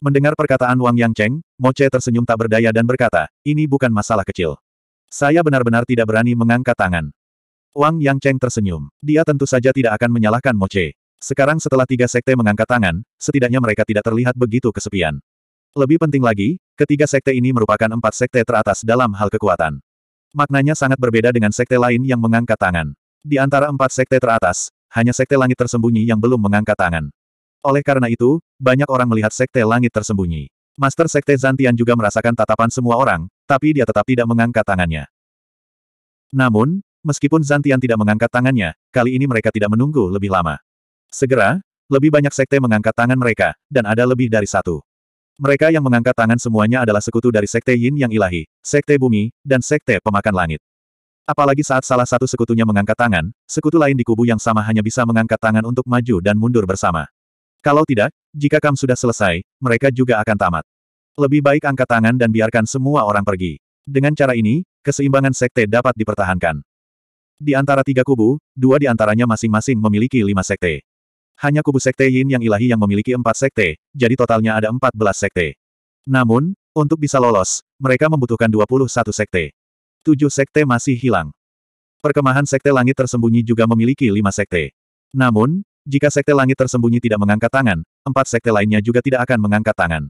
Mendengar perkataan Wang Yang Cheng, Che tersenyum tak berdaya dan berkata, ini bukan masalah kecil. Saya benar-benar tidak berani mengangkat tangan. Wang Yang Cheng tersenyum. Dia tentu saja tidak akan menyalahkan Mo Che. Sekarang setelah tiga sekte mengangkat tangan, setidaknya mereka tidak terlihat begitu kesepian. Lebih penting lagi, ketiga sekte ini merupakan empat sekte teratas dalam hal kekuatan. Maknanya sangat berbeda dengan sekte lain yang mengangkat tangan. Di antara empat sekte teratas, hanya sekte langit tersembunyi yang belum mengangkat tangan. Oleh karena itu, banyak orang melihat sekte langit tersembunyi. Master Sekte Zantian juga merasakan tatapan semua orang, tapi dia tetap tidak mengangkat tangannya. Namun, meskipun Zantian tidak mengangkat tangannya, kali ini mereka tidak menunggu lebih lama. Segera, lebih banyak sekte mengangkat tangan mereka, dan ada lebih dari satu. Mereka yang mengangkat tangan semuanya adalah sekutu dari Sekte Yin yang ilahi, Sekte Bumi, dan Sekte Pemakan Langit. Apalagi saat salah satu sekutunya mengangkat tangan, sekutu lain di kubu yang sama hanya bisa mengangkat tangan untuk maju dan mundur bersama. Kalau tidak, jika Kam sudah selesai, mereka juga akan tamat. Lebih baik angkat tangan dan biarkan semua orang pergi. Dengan cara ini, keseimbangan sekte dapat dipertahankan. Di antara tiga kubu, dua di antaranya masing-masing memiliki lima sekte hanya kubu sekte Yin yang ilahi yang memiliki empat sekte, jadi totalnya ada empat belas sekte. Namun, untuk bisa lolos, mereka membutuhkan dua puluh satu sekte. Tujuh sekte masih hilang. Perkemahan sekte langit tersembunyi juga memiliki lima sekte. Namun, jika sekte langit tersembunyi tidak mengangkat tangan, empat sekte lainnya juga tidak akan mengangkat tangan.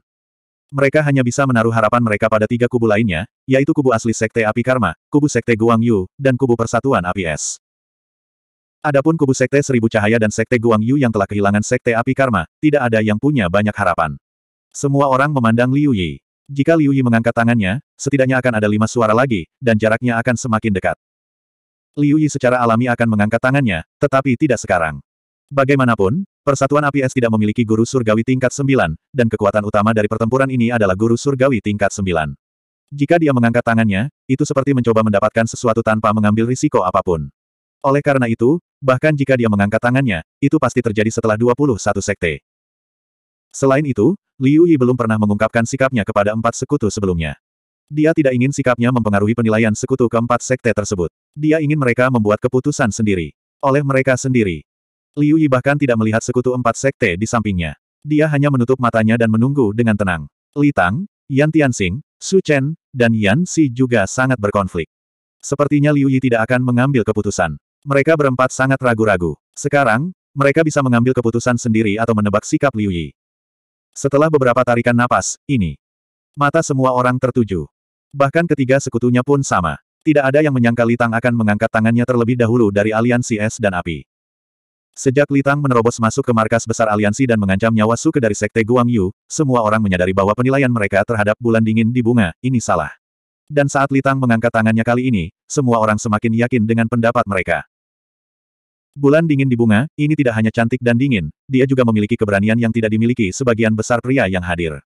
Mereka hanya bisa menaruh harapan mereka pada tiga kubu lainnya, yaitu kubu asli Sekte Api Karma, kubu Sekte Guangyu, dan kubu Persatuan Api Es. Adapun kubu Sekte Seribu Cahaya dan Sekte Guang Yu yang telah kehilangan Sekte Api Karma, tidak ada yang punya banyak harapan. Semua orang memandang Liu Yi. Jika Liu Yi mengangkat tangannya, setidaknya akan ada lima suara lagi, dan jaraknya akan semakin dekat. Liu Yi secara alami akan mengangkat tangannya, tetapi tidak sekarang. Bagaimanapun, Persatuan Api Es tidak memiliki guru surgawi tingkat sembilan, dan kekuatan utama dari pertempuran ini adalah guru surgawi tingkat sembilan. Jika dia mengangkat tangannya, itu seperti mencoba mendapatkan sesuatu tanpa mengambil risiko apapun. Oleh karena itu, bahkan jika dia mengangkat tangannya, itu pasti terjadi setelah 21 sekte. Selain itu, Liu Yi belum pernah mengungkapkan sikapnya kepada empat sekutu sebelumnya. Dia tidak ingin sikapnya mempengaruhi penilaian sekutu keempat sekte tersebut. Dia ingin mereka membuat keputusan sendiri. Oleh mereka sendiri. Liu Yi bahkan tidak melihat sekutu empat sekte di sampingnya. Dia hanya menutup matanya dan menunggu dengan tenang. Li Tang, Yan Tianxing, Su Chen, dan Yan Xi juga sangat berkonflik. Sepertinya Liu Yi tidak akan mengambil keputusan. Mereka berempat sangat ragu-ragu. Sekarang, mereka bisa mengambil keputusan sendiri atau menebak sikap Liu Yi. Setelah beberapa tarikan napas, ini. Mata semua orang tertuju. Bahkan ketiga sekutunya pun sama. Tidak ada yang menyangka Litang akan mengangkat tangannya terlebih dahulu dari aliansi es dan api. Sejak Litang menerobos masuk ke markas besar aliansi dan mengancam nyawa Suke dari sekte Guangyu, semua orang menyadari bahwa penilaian mereka terhadap bulan dingin di bunga, ini salah. Dan saat Litang mengangkat tangannya kali ini, semua orang semakin yakin dengan pendapat mereka. Bulan dingin di bunga, ini tidak hanya cantik dan dingin, dia juga memiliki keberanian yang tidak dimiliki sebagian besar pria yang hadir.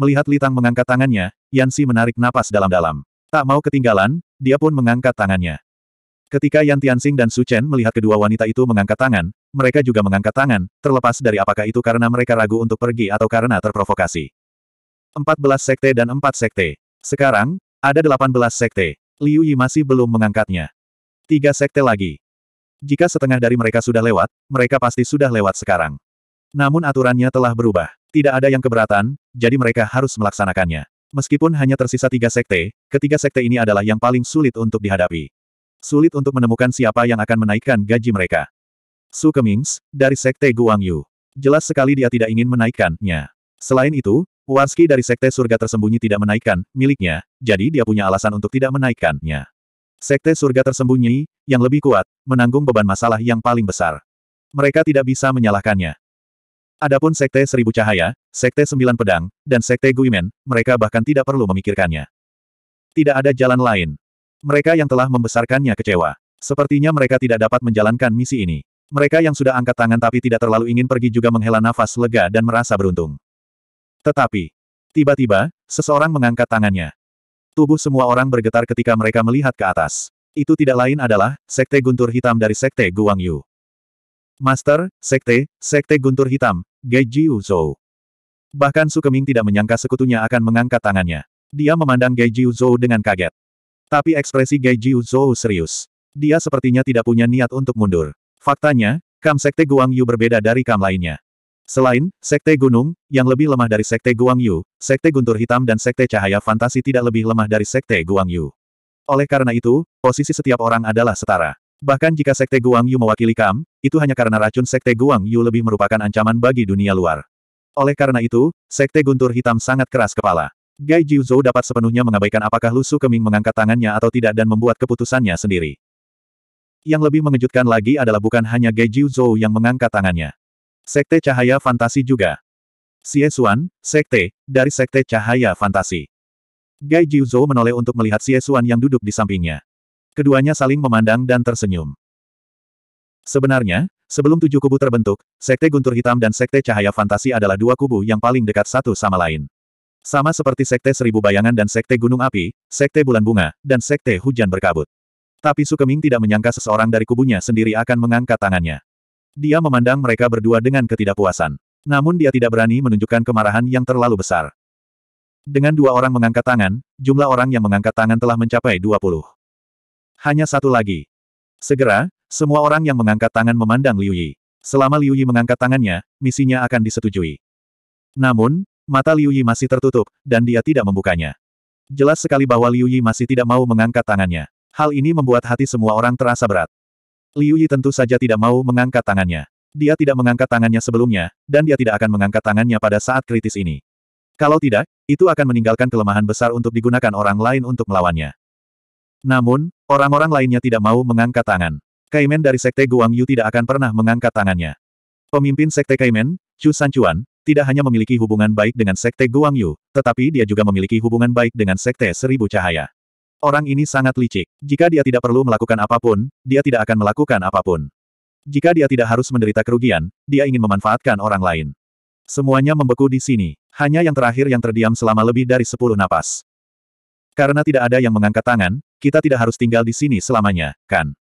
Melihat Litang mengangkat tangannya, Yansi menarik napas dalam-dalam. Tak mau ketinggalan, dia pun mengangkat tangannya. Ketika Yan Tianxing dan Su Chen melihat kedua wanita itu mengangkat tangan, mereka juga mengangkat tangan, terlepas dari apakah itu karena mereka ragu untuk pergi atau karena terprovokasi. 14 sekte dan 4 sekte. Sekarang, ada 18 sekte. Liu Yi masih belum mengangkatnya. Tiga sekte lagi. Jika setengah dari mereka sudah lewat, mereka pasti sudah lewat sekarang. Namun aturannya telah berubah. Tidak ada yang keberatan, jadi mereka harus melaksanakannya. Meskipun hanya tersisa tiga sekte, ketiga sekte ini adalah yang paling sulit untuk dihadapi. Sulit untuk menemukan siapa yang akan menaikkan gaji mereka. Su Kemings, dari sekte Guangyu. Jelas sekali dia tidak ingin menaikkannya. Selain itu, Warski dari sekte surga tersembunyi tidak menaikkan miliknya, jadi dia punya alasan untuk tidak menaikkannya. Sekte surga tersembunyi, yang lebih kuat, menanggung beban masalah yang paling besar. Mereka tidak bisa menyalahkannya. Adapun Sekte Seribu Cahaya, Sekte Sembilan Pedang, dan Sekte Guimen, mereka bahkan tidak perlu memikirkannya. Tidak ada jalan lain. Mereka yang telah membesarkannya kecewa. Sepertinya mereka tidak dapat menjalankan misi ini. Mereka yang sudah angkat tangan tapi tidak terlalu ingin pergi juga menghela nafas lega dan merasa beruntung. Tetapi, tiba-tiba, seseorang mengangkat tangannya. Tubuh semua orang bergetar ketika mereka melihat ke atas. Itu tidak lain adalah, Sekte Guntur Hitam dari Sekte Guang Yu. Master, Sekte, Sekte Guntur Hitam, Gai Jiu Zhou. Bahkan Su Keming tidak menyangka sekutunya akan mengangkat tangannya. Dia memandang Gai Jiu Zhou dengan kaget. Tapi ekspresi Gai Jiu Zhou serius. Dia sepertinya tidak punya niat untuk mundur. Faktanya, Kam Sekte Guang Yu berbeda dari Kam lainnya. Selain Sekte Gunung, yang lebih lemah dari Sekte Guangyu, Sekte Guntur Hitam dan Sekte Cahaya Fantasi tidak lebih lemah dari Sekte Guangyu. Oleh karena itu, posisi setiap orang adalah setara. Bahkan jika Sekte Guangyu mewakili Kam, itu hanya karena racun Sekte Guangyu lebih merupakan ancaman bagi dunia luar. Oleh karena itu, Sekte Guntur Hitam sangat keras kepala. Gai Jiuzhou dapat sepenuhnya mengabaikan apakah Lu Su Keming mengangkat tangannya atau tidak dan membuat keputusannya sendiri. Yang lebih mengejutkan lagi adalah bukan hanya Gai Jiuzhou yang mengangkat tangannya. Sekte Cahaya Fantasi juga. Xie Xuan, Sekte, dari Sekte Cahaya Fantasi. Gai Jiuzhou menoleh untuk melihat Xie Xuan yang duduk di sampingnya. Keduanya saling memandang dan tersenyum. Sebenarnya, sebelum tujuh kubu terbentuk, Sekte Guntur Hitam dan Sekte Cahaya Fantasi adalah dua kubu yang paling dekat satu sama lain. Sama seperti Sekte Seribu Bayangan dan Sekte Gunung Api, Sekte Bulan Bunga, dan Sekte Hujan Berkabut. Tapi Sukeming tidak menyangka seseorang dari kubunya sendiri akan mengangkat tangannya. Dia memandang mereka berdua dengan ketidakpuasan. Namun dia tidak berani menunjukkan kemarahan yang terlalu besar. Dengan dua orang mengangkat tangan, jumlah orang yang mengangkat tangan telah mencapai 20. Hanya satu lagi. Segera, semua orang yang mengangkat tangan memandang Liu Yi. Selama Liu Yi mengangkat tangannya, misinya akan disetujui. Namun, mata Liu Yi masih tertutup, dan dia tidak membukanya. Jelas sekali bahwa Liu Yi masih tidak mau mengangkat tangannya. Hal ini membuat hati semua orang terasa berat. Liu Yi tentu saja tidak mau mengangkat tangannya. Dia tidak mengangkat tangannya sebelumnya, dan dia tidak akan mengangkat tangannya pada saat kritis ini. Kalau tidak, itu akan meninggalkan kelemahan besar untuk digunakan orang lain untuk melawannya. Namun, orang-orang lainnya tidak mau mengangkat tangan. Kaimen dari Sekte Guang Yu tidak akan pernah mengangkat tangannya. Pemimpin Sekte Kaimen, Chu Sanchuan, tidak hanya memiliki hubungan baik dengan Sekte Guang Yu, tetapi dia juga memiliki hubungan baik dengan Sekte Seribu Cahaya. Orang ini sangat licik. Jika dia tidak perlu melakukan apapun, dia tidak akan melakukan apapun. Jika dia tidak harus menderita kerugian, dia ingin memanfaatkan orang lain. Semuanya membeku di sini. Hanya yang terakhir yang terdiam selama lebih dari sepuluh napas. Karena tidak ada yang mengangkat tangan, kita tidak harus tinggal di sini selamanya, kan?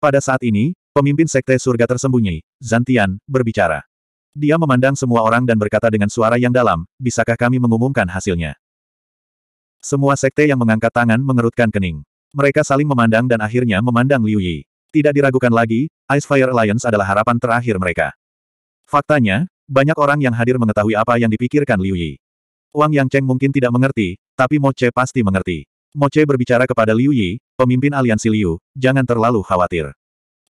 Pada saat ini, pemimpin sekte surga tersembunyi, Zantian, berbicara. Dia memandang semua orang dan berkata dengan suara yang dalam, bisakah kami mengumumkan hasilnya? Semua sekte yang mengangkat tangan mengerutkan kening. Mereka saling memandang dan akhirnya memandang Liu Yi. Tidak diragukan lagi, Ice Fire Alliance adalah harapan terakhir mereka. Faktanya, banyak orang yang hadir mengetahui apa yang dipikirkan Liu Yi. Wang Yang Cheng mungkin tidak mengerti, tapi Mo Che pasti mengerti. Mo Che berbicara kepada Liu Yi, pemimpin aliansi Liu, jangan terlalu khawatir.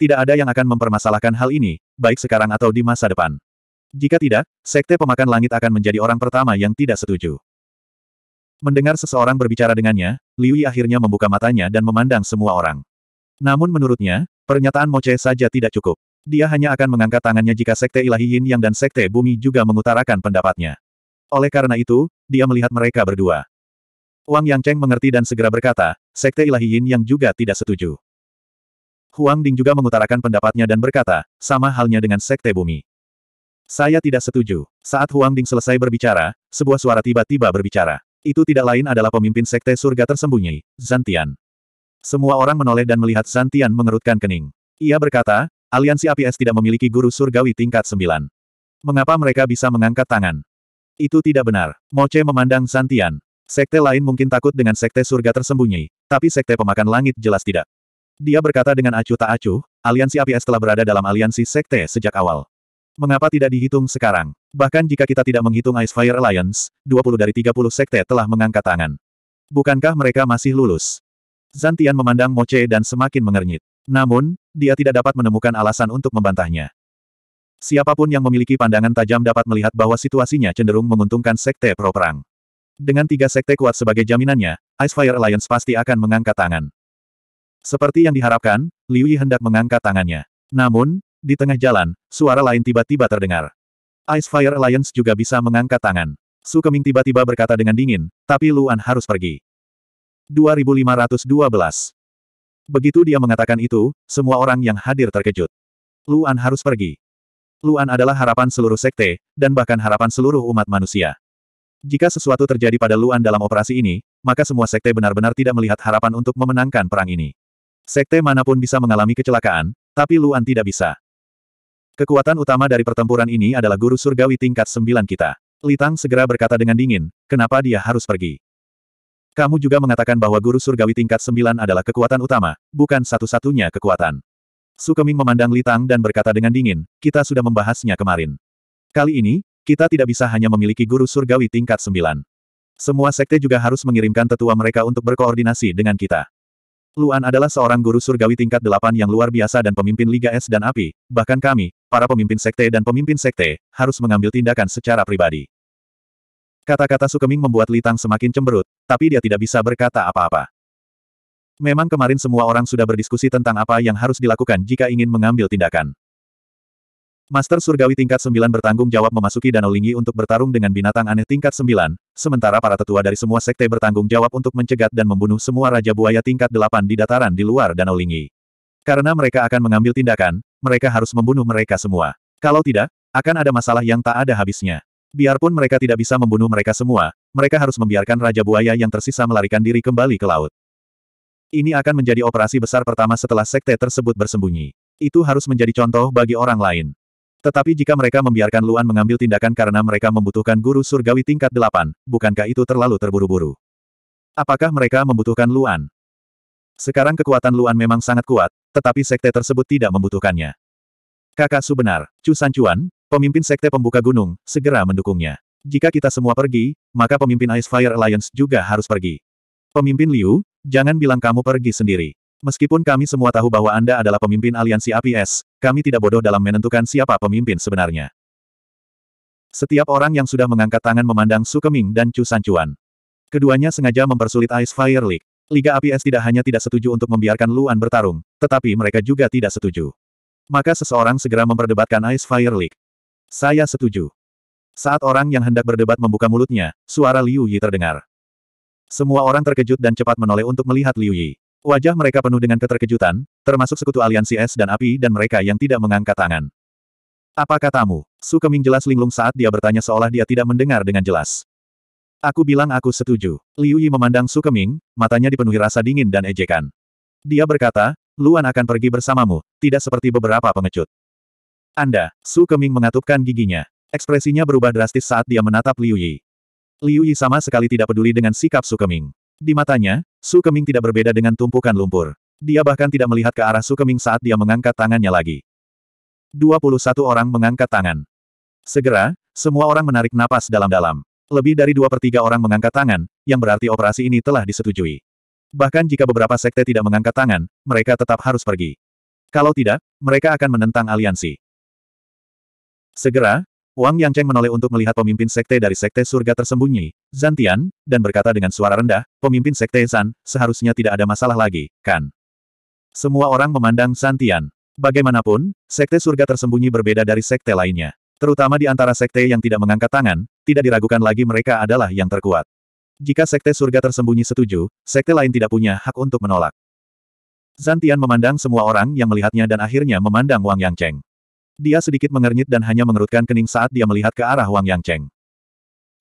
Tidak ada yang akan mempermasalahkan hal ini, baik sekarang atau di masa depan. Jika tidak, Sekte Pemakan Langit akan menjadi orang pertama yang tidak setuju. Mendengar seseorang berbicara dengannya, Liu Yi akhirnya membuka matanya dan memandang semua orang. Namun menurutnya, pernyataan Moce saja tidak cukup. Dia hanya akan mengangkat tangannya jika Sekte Ilahi Yin Yang dan Sekte Bumi juga mengutarakan pendapatnya. Oleh karena itu, dia melihat mereka berdua. Wang Yang Cheng mengerti dan segera berkata, Sekte Ilahi Yin Yang juga tidak setuju. Huang Ding juga mengutarakan pendapatnya dan berkata, sama halnya dengan Sekte Bumi. Saya tidak setuju. Saat Huang Ding selesai berbicara, sebuah suara tiba-tiba berbicara. Itu tidak lain adalah pemimpin sekte surga tersembunyi, Zantian. Semua orang menoleh dan melihat Zantian mengerutkan kening. Ia berkata, aliansi APS tidak memiliki guru surgawi tingkat 9. Mengapa mereka bisa mengangkat tangan? Itu tidak benar. Moce memandang Zantian. Sekte lain mungkin takut dengan sekte surga tersembunyi, tapi sekte pemakan langit jelas tidak. Dia berkata dengan acuh tak acuh, aliansi APS telah berada dalam aliansi sekte sejak awal. Mengapa tidak dihitung sekarang? Bahkan jika kita tidak menghitung Ice Fire Alliance, 20 dari 30 sekte telah mengangkat tangan. Bukankah mereka masih lulus? Zantian memandang Moce dan semakin mengernyit. Namun, dia tidak dapat menemukan alasan untuk membantahnya. Siapapun yang memiliki pandangan tajam dapat melihat bahwa situasinya cenderung menguntungkan sekte pro-perang. Dengan tiga sekte kuat sebagai jaminannya, Ice Fire Alliance pasti akan mengangkat tangan. Seperti yang diharapkan, Liu Yi hendak mengangkat tangannya. Namun, di tengah jalan, suara lain tiba-tiba terdengar. Ice Fire Alliance juga bisa mengangkat tangan. Su Keming tiba-tiba berkata dengan dingin, tapi Luan harus pergi. 2512 Begitu dia mengatakan itu, semua orang yang hadir terkejut. Luan harus pergi. Luan adalah harapan seluruh sekte, dan bahkan harapan seluruh umat manusia. Jika sesuatu terjadi pada Luan dalam operasi ini, maka semua sekte benar-benar tidak melihat harapan untuk memenangkan perang ini. Sekte manapun bisa mengalami kecelakaan, tapi Luan tidak bisa. Kekuatan utama dari pertempuran ini adalah guru surgawi tingkat sembilan kita. Litang segera berkata dengan dingin, kenapa dia harus pergi? Kamu juga mengatakan bahwa guru surgawi tingkat sembilan adalah kekuatan utama, bukan satu-satunya kekuatan. Sukeming memandang Litang dan berkata dengan dingin, kita sudah membahasnya kemarin. Kali ini, kita tidak bisa hanya memiliki guru surgawi tingkat sembilan. Semua sekte juga harus mengirimkan tetua mereka untuk berkoordinasi dengan kita. Luan adalah seorang guru surgawi tingkat delapan yang luar biasa dan pemimpin Liga Es dan Api, bahkan kami, para pemimpin sekte dan pemimpin sekte, harus mengambil tindakan secara pribadi. Kata-kata Sukeming membuat Litang semakin cemberut, tapi dia tidak bisa berkata apa-apa. Memang kemarin semua orang sudah berdiskusi tentang apa yang harus dilakukan jika ingin mengambil tindakan. Master Surgawi tingkat 9 bertanggung jawab memasuki Danau Lingi untuk bertarung dengan binatang aneh tingkat 9, sementara para tetua dari semua sekte bertanggung jawab untuk mencegat dan membunuh semua Raja Buaya tingkat 8 di dataran di luar Danau Lingi. Karena mereka akan mengambil tindakan, mereka harus membunuh mereka semua. Kalau tidak, akan ada masalah yang tak ada habisnya. Biarpun mereka tidak bisa membunuh mereka semua, mereka harus membiarkan Raja Buaya yang tersisa melarikan diri kembali ke laut. Ini akan menjadi operasi besar pertama setelah sekte tersebut bersembunyi. Itu harus menjadi contoh bagi orang lain. Tetapi jika mereka membiarkan Luan mengambil tindakan karena mereka membutuhkan guru surgawi tingkat delapan, bukankah itu terlalu terburu-buru? Apakah mereka membutuhkan Luan? Sekarang kekuatan Luan memang sangat kuat, tetapi sekte tersebut tidak membutuhkannya. Kakak Su benar, Chu Sancuan, pemimpin sekte pembuka gunung, segera mendukungnya. Jika kita semua pergi, maka pemimpin Ice Fire Alliance juga harus pergi. Pemimpin Liu, jangan bilang kamu pergi sendiri. Meskipun kami semua tahu bahwa Anda adalah pemimpin aliansi APS, kami tidak bodoh dalam menentukan siapa pemimpin sebenarnya. Setiap orang yang sudah mengangkat tangan memandang Su Keming dan Chu Sancuan. Keduanya sengaja mempersulit Ice Fire League. Liga APS tidak hanya tidak setuju untuk membiarkan Luan bertarung, tetapi mereka juga tidak setuju. Maka seseorang segera memperdebatkan Ice Fire League. Saya setuju. Saat orang yang hendak berdebat membuka mulutnya, suara Liu Yi terdengar. Semua orang terkejut dan cepat menoleh untuk melihat Liu Yi. Wajah mereka penuh dengan keterkejutan, termasuk sekutu aliansi es dan api dan mereka yang tidak mengangkat tangan. Apa katamu? Su Keming jelas linglung saat dia bertanya seolah dia tidak mendengar dengan jelas. Aku bilang aku setuju. Liu Yi memandang Su Keming, matanya dipenuhi rasa dingin dan ejekan. Dia berkata, Luan akan pergi bersamamu, tidak seperti beberapa pengecut. Anda, Su Keming mengatupkan giginya. Ekspresinya berubah drastis saat dia menatap Liu Yi. Liu Yi sama sekali tidak peduli dengan sikap Su Keming. Di matanya, Su Keming tidak berbeda dengan tumpukan lumpur. Dia bahkan tidak melihat ke arah Su Keming saat dia mengangkat tangannya lagi. 21 orang mengangkat tangan. Segera, semua orang menarik napas dalam-dalam. Lebih dari dua per tiga orang mengangkat tangan, yang berarti operasi ini telah disetujui. Bahkan jika beberapa sekte tidak mengangkat tangan, mereka tetap harus pergi. Kalau tidak, mereka akan menentang aliansi. Segera, Wang Yangcheng menoleh untuk melihat pemimpin sekte dari sekte surga tersembunyi, Zantian, dan berkata dengan suara rendah, pemimpin sekte Zan, seharusnya tidak ada masalah lagi, kan? Semua orang memandang Zantian. Bagaimanapun, sekte surga tersembunyi berbeda dari sekte lainnya. Terutama di antara sekte yang tidak mengangkat tangan, tidak diragukan lagi mereka adalah yang terkuat. Jika sekte surga tersembunyi setuju, sekte lain tidak punya hak untuk menolak. Zantian memandang semua orang yang melihatnya dan akhirnya memandang Wang Yangcheng. Dia sedikit mengernyit dan hanya mengerutkan kening saat dia melihat ke arah Wang Yang Cheng.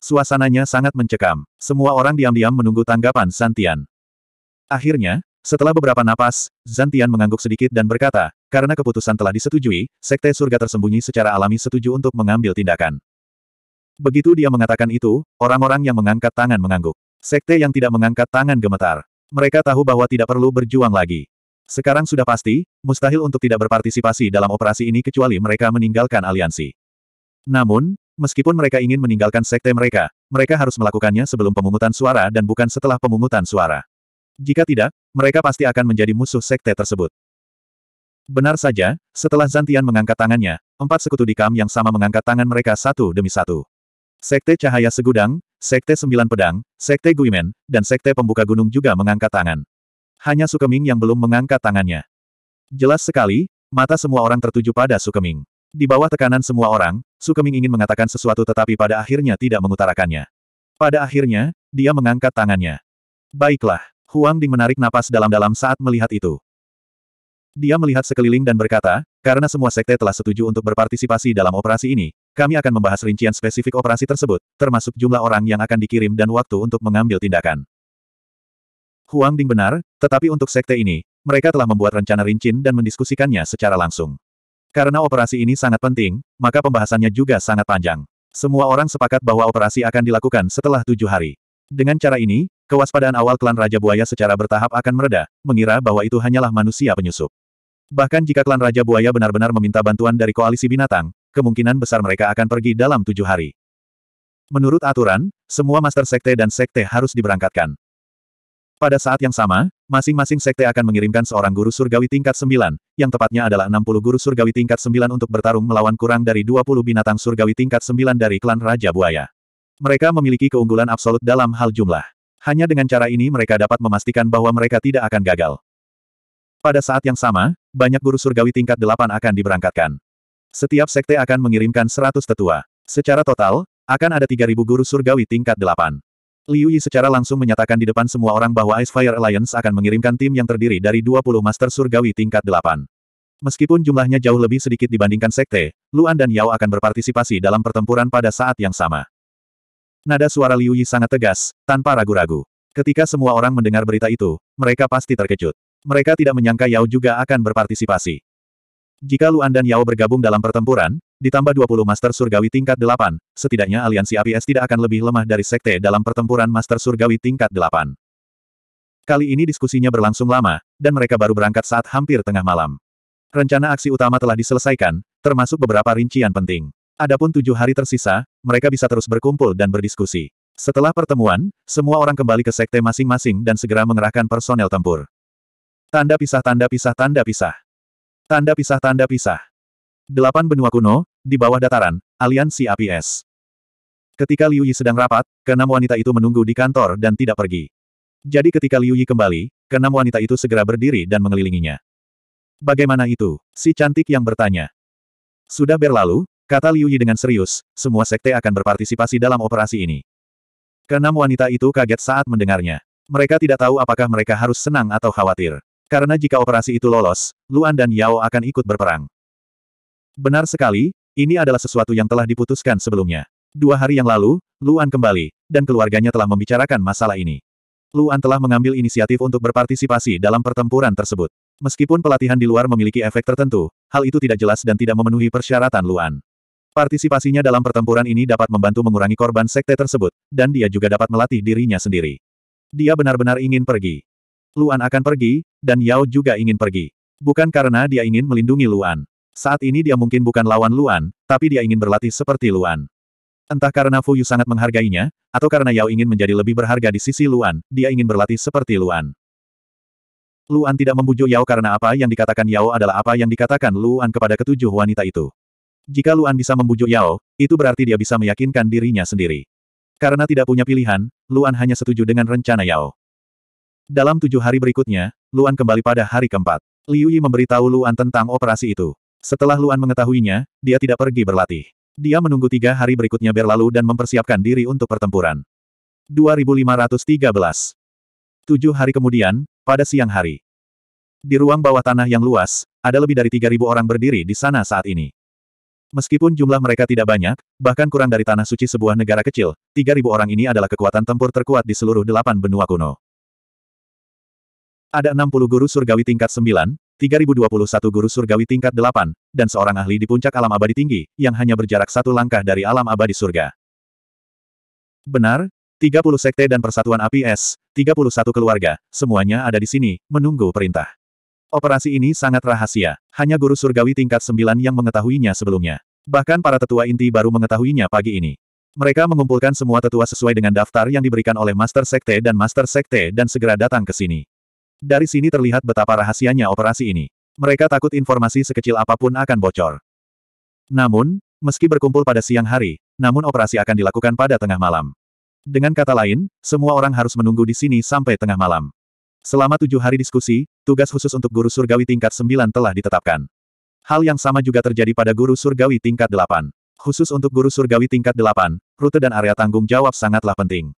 Suasananya sangat mencekam. Semua orang diam-diam menunggu tanggapan Zantian. Akhirnya, setelah beberapa napas, Zantian mengangguk sedikit dan berkata, karena keputusan telah disetujui, Sekte Surga tersembunyi secara alami setuju untuk mengambil tindakan. Begitu dia mengatakan itu, orang-orang yang mengangkat tangan mengangguk. Sekte yang tidak mengangkat tangan gemetar. Mereka tahu bahwa tidak perlu berjuang lagi. Sekarang sudah pasti, mustahil untuk tidak berpartisipasi dalam operasi ini kecuali mereka meninggalkan aliansi. Namun, meskipun mereka ingin meninggalkan sekte mereka, mereka harus melakukannya sebelum pemungutan suara dan bukan setelah pemungutan suara. Jika tidak, mereka pasti akan menjadi musuh sekte tersebut. Benar saja, setelah Zantian mengangkat tangannya, empat sekutu di Kam yang sama mengangkat tangan mereka satu demi satu. Sekte Cahaya Segudang, Sekte Sembilan Pedang, Sekte Guimen, dan Sekte Pembuka Gunung juga mengangkat tangan hanya Sukeming yang belum mengangkat tangannya. Jelas sekali, mata semua orang tertuju pada Sukeming. Di bawah tekanan semua orang, Sukeming ingin mengatakan sesuatu tetapi pada akhirnya tidak mengutarakannya. Pada akhirnya, dia mengangkat tangannya. Baiklah, Huang Ding menarik napas dalam-dalam saat melihat itu. Dia melihat sekeliling dan berkata, karena semua sekte telah setuju untuk berpartisipasi dalam operasi ini, kami akan membahas rincian spesifik operasi tersebut, termasuk jumlah orang yang akan dikirim dan waktu untuk mengambil tindakan. Huang Ding benar, tetapi untuk sekte ini, mereka telah membuat rencana rincin dan mendiskusikannya secara langsung. Karena operasi ini sangat penting, maka pembahasannya juga sangat panjang. Semua orang sepakat bahwa operasi akan dilakukan setelah tujuh hari. Dengan cara ini, kewaspadaan awal klan Raja Buaya secara bertahap akan mereda, mengira bahwa itu hanyalah manusia penyusup. Bahkan jika klan Raja Buaya benar-benar meminta bantuan dari koalisi binatang, kemungkinan besar mereka akan pergi dalam tujuh hari. Menurut aturan, semua master sekte dan sekte harus diberangkatkan. Pada saat yang sama, masing-masing sekte akan mengirimkan seorang guru surgawi tingkat 9, yang tepatnya adalah 60 guru surgawi tingkat 9 untuk bertarung melawan kurang dari 20 binatang surgawi tingkat 9 dari klan Raja Buaya. Mereka memiliki keunggulan absolut dalam hal jumlah. Hanya dengan cara ini mereka dapat memastikan bahwa mereka tidak akan gagal. Pada saat yang sama, banyak guru surgawi tingkat 8 akan diberangkatkan. Setiap sekte akan mengirimkan 100 tetua. Secara total, akan ada 3.000 guru surgawi tingkat 8. Liu Yi secara langsung menyatakan di depan semua orang bahwa Ice Fire Alliance akan mengirimkan tim yang terdiri dari 20 Master Surgawi tingkat 8. Meskipun jumlahnya jauh lebih sedikit dibandingkan Sekte, Luan dan Yao akan berpartisipasi dalam pertempuran pada saat yang sama. Nada suara Liu Yi sangat tegas, tanpa ragu-ragu. Ketika semua orang mendengar berita itu, mereka pasti terkejut. Mereka tidak menyangka Yao juga akan berpartisipasi. Jika Luan dan Yao bergabung dalam pertempuran, ditambah 20 Master Surgawi tingkat 8, setidaknya aliansi ABS tidak akan lebih lemah dari sekte dalam pertempuran Master Surgawi tingkat 8. Kali ini diskusinya berlangsung lama, dan mereka baru berangkat saat hampir tengah malam. Rencana aksi utama telah diselesaikan, termasuk beberapa rincian penting. Adapun tujuh hari tersisa, mereka bisa terus berkumpul dan berdiskusi. Setelah pertemuan, semua orang kembali ke sekte masing-masing dan segera mengerahkan personel tempur. Tanda pisah tanda pisah tanda pisah. Tanda pisah tanda pisah. Delapan benua kuno, di bawah dataran, aliansi APS. Ketika Liu Yi sedang rapat, keenam wanita itu menunggu di kantor dan tidak pergi. Jadi ketika Liu Yi kembali, keenam wanita itu segera berdiri dan mengelilinginya. Bagaimana itu? Si cantik yang bertanya. Sudah berlalu, kata Liu Yi dengan serius, semua sekte akan berpartisipasi dalam operasi ini. Keenam wanita itu kaget saat mendengarnya. Mereka tidak tahu apakah mereka harus senang atau khawatir. Karena jika operasi itu lolos, Luan dan Yao akan ikut berperang. Benar sekali, ini adalah sesuatu yang telah diputuskan sebelumnya. Dua hari yang lalu, Luan kembali, dan keluarganya telah membicarakan masalah ini. Luan telah mengambil inisiatif untuk berpartisipasi dalam pertempuran tersebut. Meskipun pelatihan di luar memiliki efek tertentu, hal itu tidak jelas dan tidak memenuhi persyaratan Luan. Partisipasinya dalam pertempuran ini dapat membantu mengurangi korban sekte tersebut, dan dia juga dapat melatih dirinya sendiri. Dia benar-benar ingin pergi. Luan akan pergi, dan Yao juga ingin pergi. Bukan karena dia ingin melindungi Luan. Saat ini dia mungkin bukan lawan Luan, tapi dia ingin berlatih seperti Luan. Entah karena Fu Yu sangat menghargainya, atau karena Yao ingin menjadi lebih berharga di sisi Luan, dia ingin berlatih seperti Luan. Luan tidak membujuk Yao karena apa yang dikatakan Yao adalah apa yang dikatakan Luan kepada ketujuh wanita itu. Jika Luan bisa membujuk Yao, itu berarti dia bisa meyakinkan dirinya sendiri. Karena tidak punya pilihan, Luan hanya setuju dengan rencana Yao. Dalam tujuh hari berikutnya, Luan kembali pada hari keempat. Liu Yi memberitahu Luan tentang operasi itu. Setelah Luan mengetahuinya, dia tidak pergi berlatih. Dia menunggu tiga hari berikutnya berlalu dan mempersiapkan diri untuk pertempuran. 2513 Tujuh hari kemudian, pada siang hari. Di ruang bawah tanah yang luas, ada lebih dari 3.000 orang berdiri di sana saat ini. Meskipun jumlah mereka tidak banyak, bahkan kurang dari tanah suci sebuah negara kecil, 3.000 orang ini adalah kekuatan tempur terkuat di seluruh delapan benua kuno. Ada 60 guru surgawi tingkat 9, 3021 guru surgawi tingkat 8, dan seorang ahli di puncak alam abadi tinggi, yang hanya berjarak satu langkah dari alam abadi surga. Benar, 30 sekte dan persatuan api es, 31 keluarga, semuanya ada di sini, menunggu perintah. Operasi ini sangat rahasia, hanya guru surgawi tingkat 9 yang mengetahuinya sebelumnya. Bahkan para tetua inti baru mengetahuinya pagi ini. Mereka mengumpulkan semua tetua sesuai dengan daftar yang diberikan oleh Master Sekte dan Master Sekte dan segera datang ke sini. Dari sini terlihat betapa rahasianya operasi ini. Mereka takut informasi sekecil apapun akan bocor. Namun, meski berkumpul pada siang hari, namun operasi akan dilakukan pada tengah malam. Dengan kata lain, semua orang harus menunggu di sini sampai tengah malam. Selama tujuh hari diskusi, tugas khusus untuk guru surgawi tingkat sembilan telah ditetapkan. Hal yang sama juga terjadi pada guru surgawi tingkat delapan. Khusus untuk guru surgawi tingkat delapan, rute dan area tanggung jawab sangatlah penting.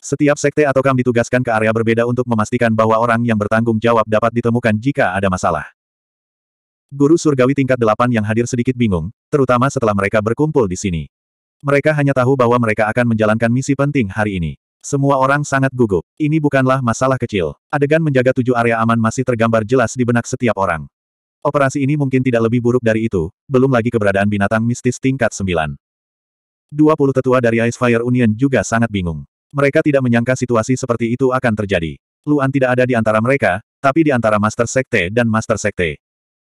Setiap sekte atau kam ditugaskan ke area berbeda untuk memastikan bahwa orang yang bertanggung jawab dapat ditemukan jika ada masalah. Guru surgawi tingkat delapan yang hadir sedikit bingung, terutama setelah mereka berkumpul di sini. Mereka hanya tahu bahwa mereka akan menjalankan misi penting hari ini. Semua orang sangat gugup. Ini bukanlah masalah kecil. Adegan menjaga tujuh area aman masih tergambar jelas di benak setiap orang. Operasi ini mungkin tidak lebih buruk dari itu, belum lagi keberadaan binatang mistis tingkat sembilan. Dua puluh tetua dari Ice Fire Union juga sangat bingung. Mereka tidak menyangka situasi seperti itu akan terjadi. Luan tidak ada di antara mereka, tapi di antara Master Sekte dan Master Sekte.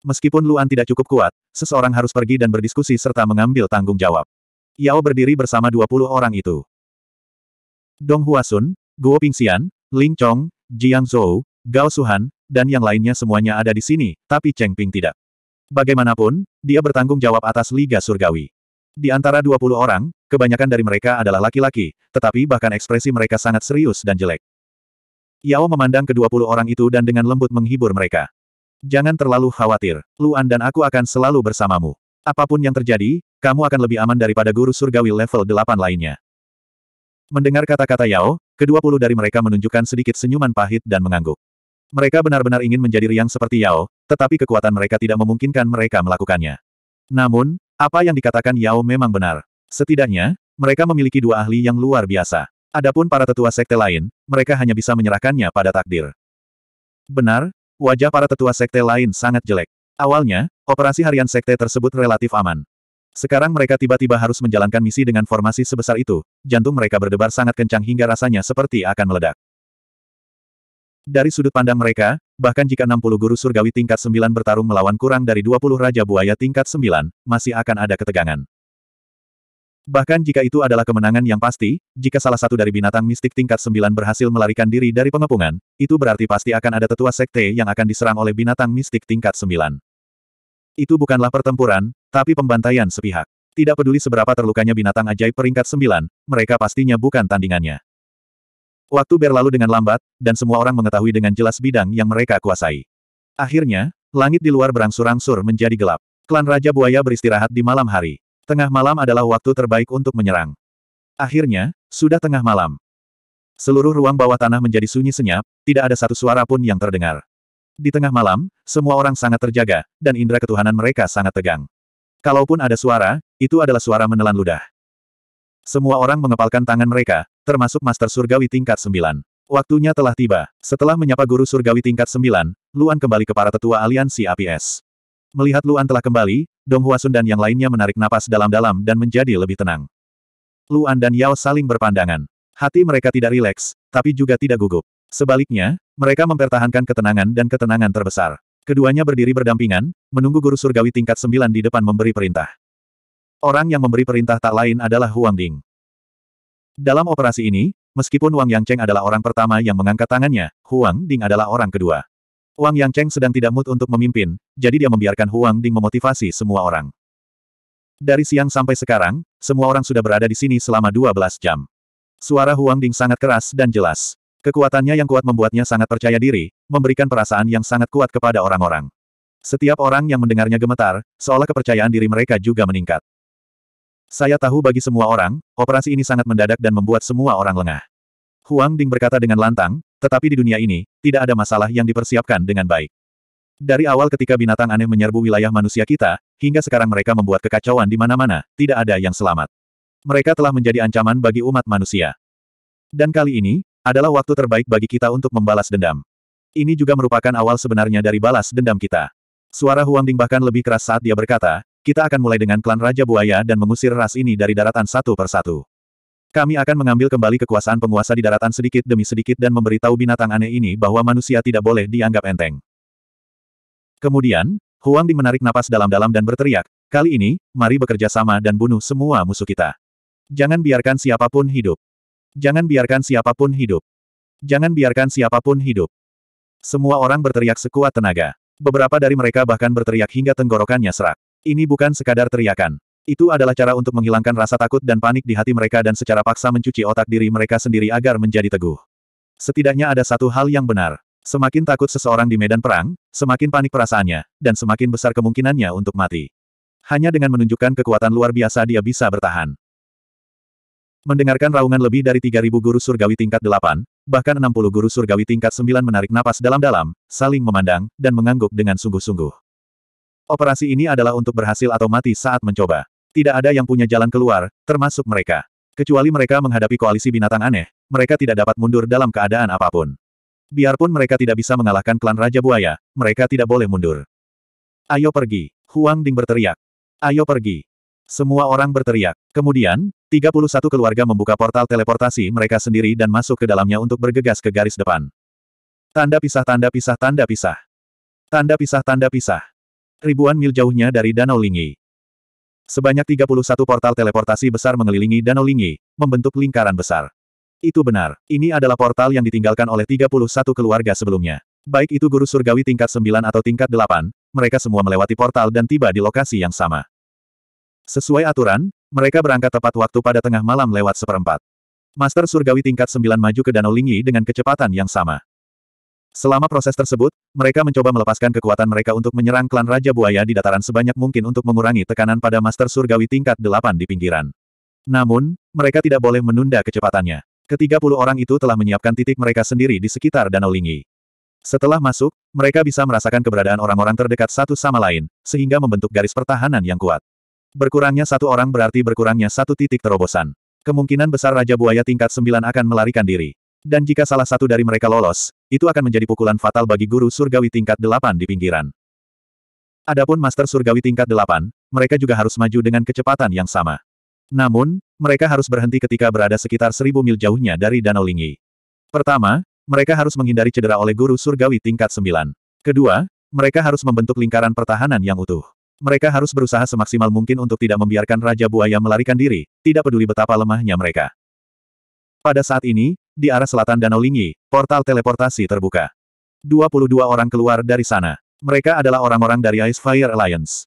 Meskipun Luan tidak cukup kuat, seseorang harus pergi dan berdiskusi serta mengambil tanggung jawab. Yao berdiri bersama 20 orang itu. Dong Huasun, Guo Pingxian, Ling Chong, Jiang Zhou, Gao Suhan, dan yang lainnya semuanya ada di sini, tapi Cheng Ping tidak. Bagaimanapun, dia bertanggung jawab atas Liga Surgawi. Di antara 20 orang, kebanyakan dari mereka adalah laki-laki, tetapi bahkan ekspresi mereka sangat serius dan jelek. Yao memandang ke 20 orang itu dan dengan lembut menghibur mereka. Jangan terlalu khawatir, Luan dan aku akan selalu bersamamu. Apapun yang terjadi, kamu akan lebih aman daripada guru surgawi level 8 lainnya. Mendengar kata-kata Yao, kedua puluh dari mereka menunjukkan sedikit senyuman pahit dan mengangguk. Mereka benar-benar ingin menjadi riang seperti Yao, tetapi kekuatan mereka tidak memungkinkan mereka melakukannya. Namun, apa yang dikatakan Yao memang benar. Setidaknya, mereka memiliki dua ahli yang luar biasa. Adapun para tetua sekte lain, mereka hanya bisa menyerahkannya pada takdir. Benar, wajah para tetua sekte lain sangat jelek. Awalnya, operasi harian sekte tersebut relatif aman. Sekarang mereka tiba-tiba harus menjalankan misi dengan formasi sebesar itu, jantung mereka berdebar sangat kencang hingga rasanya seperti akan meledak. Dari sudut pandang mereka, Bahkan jika 60 guru surgawi tingkat 9 bertarung melawan kurang dari 20 Raja Buaya tingkat 9, masih akan ada ketegangan. Bahkan jika itu adalah kemenangan yang pasti, jika salah satu dari binatang mistik tingkat 9 berhasil melarikan diri dari pengepungan, itu berarti pasti akan ada tetua sekte yang akan diserang oleh binatang mistik tingkat 9. Itu bukanlah pertempuran, tapi pembantaian sepihak. Tidak peduli seberapa terlukanya binatang ajaib peringkat 9, mereka pastinya bukan tandingannya. Waktu berlalu dengan lambat, dan semua orang mengetahui dengan jelas bidang yang mereka kuasai. Akhirnya, langit di luar berangsur-angsur menjadi gelap. Klan Raja Buaya beristirahat di malam hari. Tengah malam adalah waktu terbaik untuk menyerang. Akhirnya, sudah tengah malam. Seluruh ruang bawah tanah menjadi sunyi senyap, tidak ada satu suara pun yang terdengar. Di tengah malam, semua orang sangat terjaga, dan indera ketuhanan mereka sangat tegang. Kalaupun ada suara, itu adalah suara menelan ludah. Semua orang mengepalkan tangan mereka, termasuk Master Surgawi tingkat 9. Waktunya telah tiba. Setelah menyapa guru surgawi tingkat 9, Luan kembali ke para tetua aliansi APS. Melihat Luan telah kembali, Dong Huasun dan yang lainnya menarik napas dalam-dalam dan menjadi lebih tenang. Luan dan Yao saling berpandangan. Hati mereka tidak rileks, tapi juga tidak gugup. Sebaliknya, mereka mempertahankan ketenangan dan ketenangan terbesar. Keduanya berdiri berdampingan, menunggu guru surgawi tingkat 9 di depan memberi perintah. Orang yang memberi perintah tak lain adalah Huang Ding. Dalam operasi ini, meskipun Wang Yangcheng adalah orang pertama yang mengangkat tangannya, Huang Ding adalah orang kedua. Wang Yangcheng sedang tidak mood untuk memimpin, jadi dia membiarkan Huang Ding memotivasi semua orang. Dari siang sampai sekarang, semua orang sudah berada di sini selama 12 jam. Suara Huang Ding sangat keras dan jelas. Kekuatannya yang kuat membuatnya sangat percaya diri, memberikan perasaan yang sangat kuat kepada orang-orang. Setiap orang yang mendengarnya gemetar, seolah kepercayaan diri mereka juga meningkat. Saya tahu bagi semua orang, operasi ini sangat mendadak dan membuat semua orang lengah. Huang Ding berkata dengan lantang, tetapi di dunia ini, tidak ada masalah yang dipersiapkan dengan baik. Dari awal ketika binatang aneh menyerbu wilayah manusia kita, hingga sekarang mereka membuat kekacauan di mana-mana, tidak ada yang selamat. Mereka telah menjadi ancaman bagi umat manusia. Dan kali ini, adalah waktu terbaik bagi kita untuk membalas dendam. Ini juga merupakan awal sebenarnya dari balas dendam kita. Suara Huang Ding bahkan lebih keras saat dia berkata, kita akan mulai dengan klan Raja Buaya dan mengusir ras ini dari daratan satu persatu. Kami akan mengambil kembali kekuasaan penguasa di daratan sedikit demi sedikit dan memberitahu binatang aneh ini bahwa manusia tidak boleh dianggap enteng. Kemudian, Huang Ding menarik napas dalam-dalam dan berteriak, kali ini, mari bekerja sama dan bunuh semua musuh kita. Jangan biarkan siapapun hidup. Jangan biarkan siapapun hidup. Jangan biarkan siapapun hidup. Semua orang berteriak sekuat tenaga. Beberapa dari mereka bahkan berteriak hingga tenggorokannya serak. Ini bukan sekadar teriakan. Itu adalah cara untuk menghilangkan rasa takut dan panik di hati mereka dan secara paksa mencuci otak diri mereka sendiri agar menjadi teguh. Setidaknya ada satu hal yang benar. Semakin takut seseorang di medan perang, semakin panik perasaannya, dan semakin besar kemungkinannya untuk mati. Hanya dengan menunjukkan kekuatan luar biasa dia bisa bertahan. Mendengarkan raungan lebih dari 3.000 guru surgawi tingkat 8, bahkan 60 guru surgawi tingkat 9 menarik napas dalam-dalam, saling memandang, dan mengangguk dengan sungguh-sungguh. Operasi ini adalah untuk berhasil atau mati saat mencoba. Tidak ada yang punya jalan keluar, termasuk mereka. Kecuali mereka menghadapi koalisi binatang aneh, mereka tidak dapat mundur dalam keadaan apapun. Biarpun mereka tidak bisa mengalahkan klan Raja Buaya, mereka tidak boleh mundur. Ayo pergi. Huang Ding berteriak. Ayo pergi. Semua orang berteriak. Kemudian, 31 keluarga membuka portal teleportasi mereka sendiri dan masuk ke dalamnya untuk bergegas ke garis depan. Tanda pisah tanda pisah tanda pisah. Tanda pisah tanda pisah ribuan mil jauhnya dari Danau Lingyi. Sebanyak 31 portal teleportasi besar mengelilingi Danau Lingyi, membentuk lingkaran besar. Itu benar, ini adalah portal yang ditinggalkan oleh 31 keluarga sebelumnya. Baik itu guru surgawi tingkat 9 atau tingkat 8, mereka semua melewati portal dan tiba di lokasi yang sama. Sesuai aturan, mereka berangkat tepat waktu pada tengah malam lewat seperempat. Master surgawi tingkat 9 maju ke Danau Lingyi dengan kecepatan yang sama. Selama proses tersebut, mereka mencoba melepaskan kekuatan mereka untuk menyerang klan Raja Buaya di dataran sebanyak mungkin untuk mengurangi tekanan pada Master Surgawi tingkat 8 di pinggiran. Namun, mereka tidak boleh menunda kecepatannya. Ketiga puluh orang itu telah menyiapkan titik mereka sendiri di sekitar Danau Lingi. Setelah masuk, mereka bisa merasakan keberadaan orang-orang terdekat satu sama lain, sehingga membentuk garis pertahanan yang kuat. Berkurangnya satu orang berarti berkurangnya satu titik terobosan. Kemungkinan besar Raja Buaya tingkat 9 akan melarikan diri. Dan jika salah satu dari mereka lolos, itu akan menjadi pukulan fatal bagi guru surgawi tingkat delapan di pinggiran. Adapun master surgawi tingkat delapan, mereka juga harus maju dengan kecepatan yang sama. Namun, mereka harus berhenti ketika berada sekitar seribu mil jauhnya dari Danau Lingi. Pertama, mereka harus menghindari cedera oleh guru surgawi tingkat sembilan. Kedua, mereka harus membentuk lingkaran pertahanan yang utuh. Mereka harus berusaha semaksimal mungkin untuk tidak membiarkan Raja Buaya melarikan diri, tidak peduli betapa lemahnya mereka. Pada saat ini, di arah selatan Danau Lingyi, portal teleportasi terbuka. 22 orang keluar dari sana. Mereka adalah orang-orang dari Ice Fire Alliance.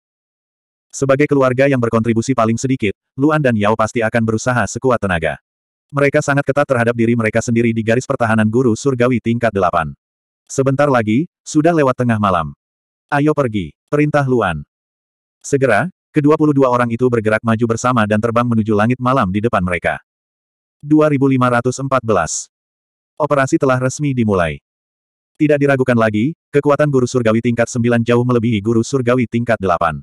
Sebagai keluarga yang berkontribusi paling sedikit, Luan dan Yao pasti akan berusaha sekuat tenaga. Mereka sangat ketat terhadap diri mereka sendiri di garis pertahanan guru surgawi tingkat 8. Sebentar lagi, sudah lewat tengah malam. Ayo pergi, perintah Luan. Segera, ke-22 orang itu bergerak maju bersama dan terbang menuju langit malam di depan mereka. 2514. Operasi telah resmi dimulai. Tidak diragukan lagi, kekuatan guru surgawi tingkat 9 jauh melebihi guru surgawi tingkat 8.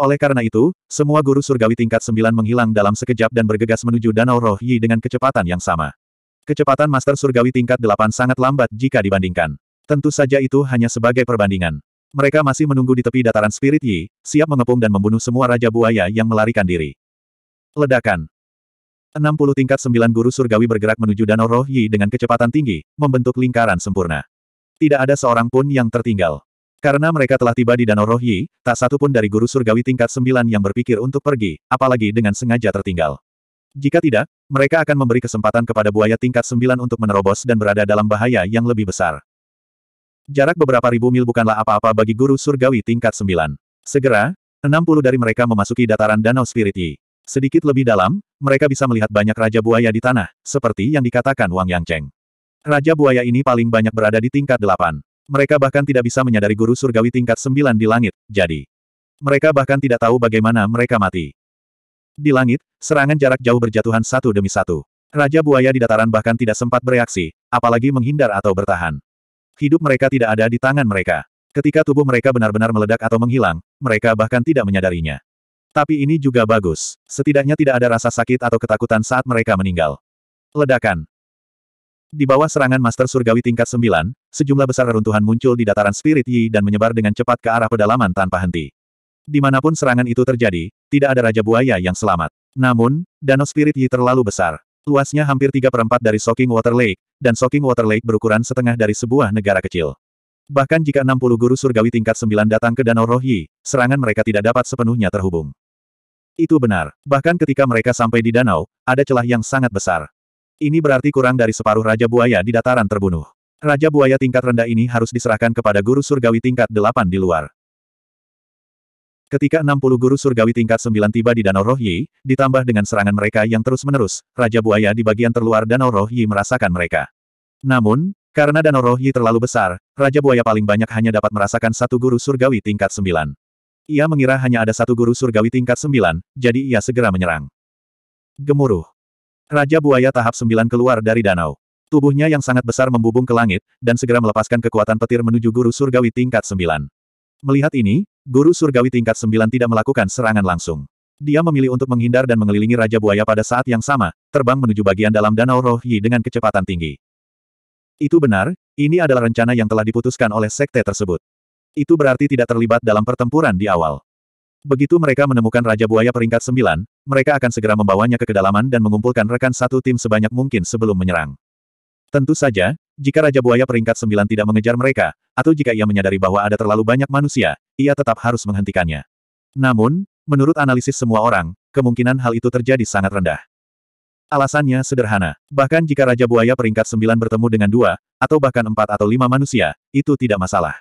Oleh karena itu, semua guru surgawi tingkat 9 menghilang dalam sekejap dan bergegas menuju Danau Roh Yi dengan kecepatan yang sama. Kecepatan Master Surgawi tingkat 8 sangat lambat jika dibandingkan. Tentu saja itu hanya sebagai perbandingan. Mereka masih menunggu di tepi dataran Spirit Yi, siap mengepung dan membunuh semua Raja Buaya yang melarikan diri. Ledakan. 60 tingkat sembilan guru surgawi bergerak menuju Danau Roh Yi dengan kecepatan tinggi, membentuk lingkaran sempurna. Tidak ada seorang pun yang tertinggal. Karena mereka telah tiba di Danau Roh Yi, tak satu pun dari guru surgawi tingkat sembilan yang berpikir untuk pergi, apalagi dengan sengaja tertinggal. Jika tidak, mereka akan memberi kesempatan kepada buaya tingkat sembilan untuk menerobos dan berada dalam bahaya yang lebih besar. Jarak beberapa ribu mil bukanlah apa-apa bagi guru surgawi tingkat sembilan. Segera, enam puluh dari mereka memasuki dataran Danau Spirit Yi. Sedikit lebih dalam, mereka bisa melihat banyak raja buaya di tanah, seperti yang dikatakan Wang Yangcheng. Raja buaya ini paling banyak berada di tingkat delapan. Mereka bahkan tidak bisa menyadari guru surgawi tingkat sembilan di langit, jadi. Mereka bahkan tidak tahu bagaimana mereka mati. Di langit, serangan jarak jauh berjatuhan satu demi satu. Raja buaya di dataran bahkan tidak sempat bereaksi, apalagi menghindar atau bertahan. Hidup mereka tidak ada di tangan mereka. Ketika tubuh mereka benar-benar meledak atau menghilang, mereka bahkan tidak menyadarinya. Tapi ini juga bagus. Setidaknya tidak ada rasa sakit atau ketakutan saat mereka meninggal. Ledakan. Di bawah serangan Master Surgawi tingkat 9, sejumlah besar reruntuhan muncul di dataran Spirit Yi dan menyebar dengan cepat ke arah pedalaman tanpa henti. Dimanapun serangan itu terjadi, tidak ada Raja Buaya yang selamat. Namun, danau Spirit Yi terlalu besar. Luasnya hampir 3 perempat dari Soaking Water Lake, dan Soaking Water Lake berukuran setengah dari sebuah negara kecil. Bahkan jika 60 guru surgawi tingkat 9 datang ke Danau Rohi, serangan mereka tidak dapat sepenuhnya terhubung. Itu benar. Bahkan ketika mereka sampai di danau, ada celah yang sangat besar. Ini berarti kurang dari separuh Raja Buaya di dataran terbunuh. Raja Buaya tingkat rendah ini harus diserahkan kepada Guru Surgawi tingkat 8 di luar. Ketika 60 Guru Surgawi tingkat 9 tiba di Danau Rohyi, ditambah dengan serangan mereka yang terus-menerus, Raja Buaya di bagian terluar Danau Rohyi merasakan mereka. Namun, karena Danau Rohyi terlalu besar, Raja Buaya paling banyak hanya dapat merasakan satu Guru Surgawi tingkat 9. Ia mengira hanya ada satu guru surgawi tingkat sembilan, jadi ia segera menyerang. Gemuruh. Raja buaya tahap sembilan keluar dari danau. Tubuhnya yang sangat besar membubung ke langit, dan segera melepaskan kekuatan petir menuju guru surgawi tingkat sembilan. Melihat ini, guru surgawi tingkat sembilan tidak melakukan serangan langsung. Dia memilih untuk menghindar dan mengelilingi Raja Buaya pada saat yang sama, terbang menuju bagian dalam Danau Roh Yi dengan kecepatan tinggi. Itu benar, ini adalah rencana yang telah diputuskan oleh sekte tersebut. Itu berarti tidak terlibat dalam pertempuran di awal. Begitu mereka menemukan Raja Buaya peringkat sembilan, mereka akan segera membawanya ke kedalaman dan mengumpulkan rekan satu tim sebanyak mungkin sebelum menyerang. Tentu saja, jika Raja Buaya peringkat sembilan tidak mengejar mereka, atau jika ia menyadari bahwa ada terlalu banyak manusia, ia tetap harus menghentikannya. Namun, menurut analisis semua orang, kemungkinan hal itu terjadi sangat rendah. Alasannya sederhana, bahkan jika Raja Buaya peringkat sembilan bertemu dengan dua, atau bahkan empat atau lima manusia, itu tidak masalah.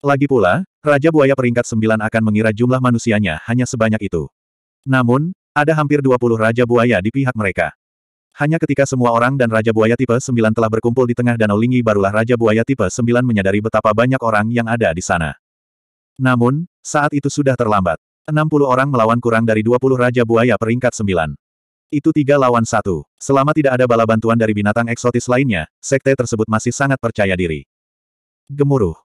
Lagi pula, Raja Buaya peringkat sembilan akan mengira jumlah manusianya hanya sebanyak itu. Namun, ada hampir 20 Raja Buaya di pihak mereka. Hanya ketika semua orang dan Raja Buaya tipe sembilan telah berkumpul di tengah Danau Lingi barulah Raja Buaya tipe sembilan menyadari betapa banyak orang yang ada di sana. Namun, saat itu sudah terlambat. 60 orang melawan kurang dari 20 Raja Buaya peringkat sembilan. Itu tiga lawan satu. Selama tidak ada bala bantuan dari binatang eksotis lainnya, sekte tersebut masih sangat percaya diri. Gemuruh.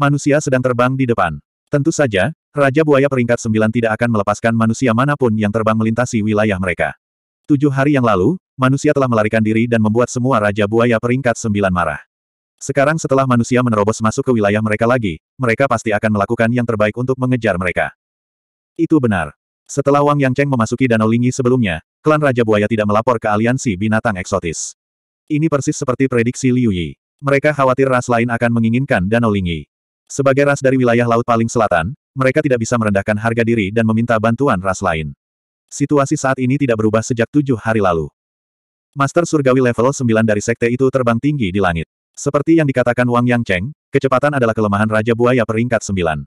Manusia sedang terbang di depan. Tentu saja, Raja Buaya peringkat sembilan tidak akan melepaskan manusia manapun yang terbang melintasi wilayah mereka. Tujuh hari yang lalu, manusia telah melarikan diri dan membuat semua Raja Buaya peringkat sembilan marah. Sekarang setelah manusia menerobos masuk ke wilayah mereka lagi, mereka pasti akan melakukan yang terbaik untuk mengejar mereka. Itu benar. Setelah Wang Yangcheng memasuki Danau Lingyi sebelumnya, klan Raja Buaya tidak melapor ke aliansi binatang eksotis. Ini persis seperti prediksi Liu Yi. Mereka khawatir ras lain akan menginginkan Danau Lingyi. Sebagai ras dari wilayah laut paling selatan, mereka tidak bisa merendahkan harga diri dan meminta bantuan ras lain. Situasi saat ini tidak berubah sejak tujuh hari lalu. Master Surgawi level 9 dari sekte itu terbang tinggi di langit. Seperti yang dikatakan Wang Yang Cheng, kecepatan adalah kelemahan Raja Buaya peringkat 9.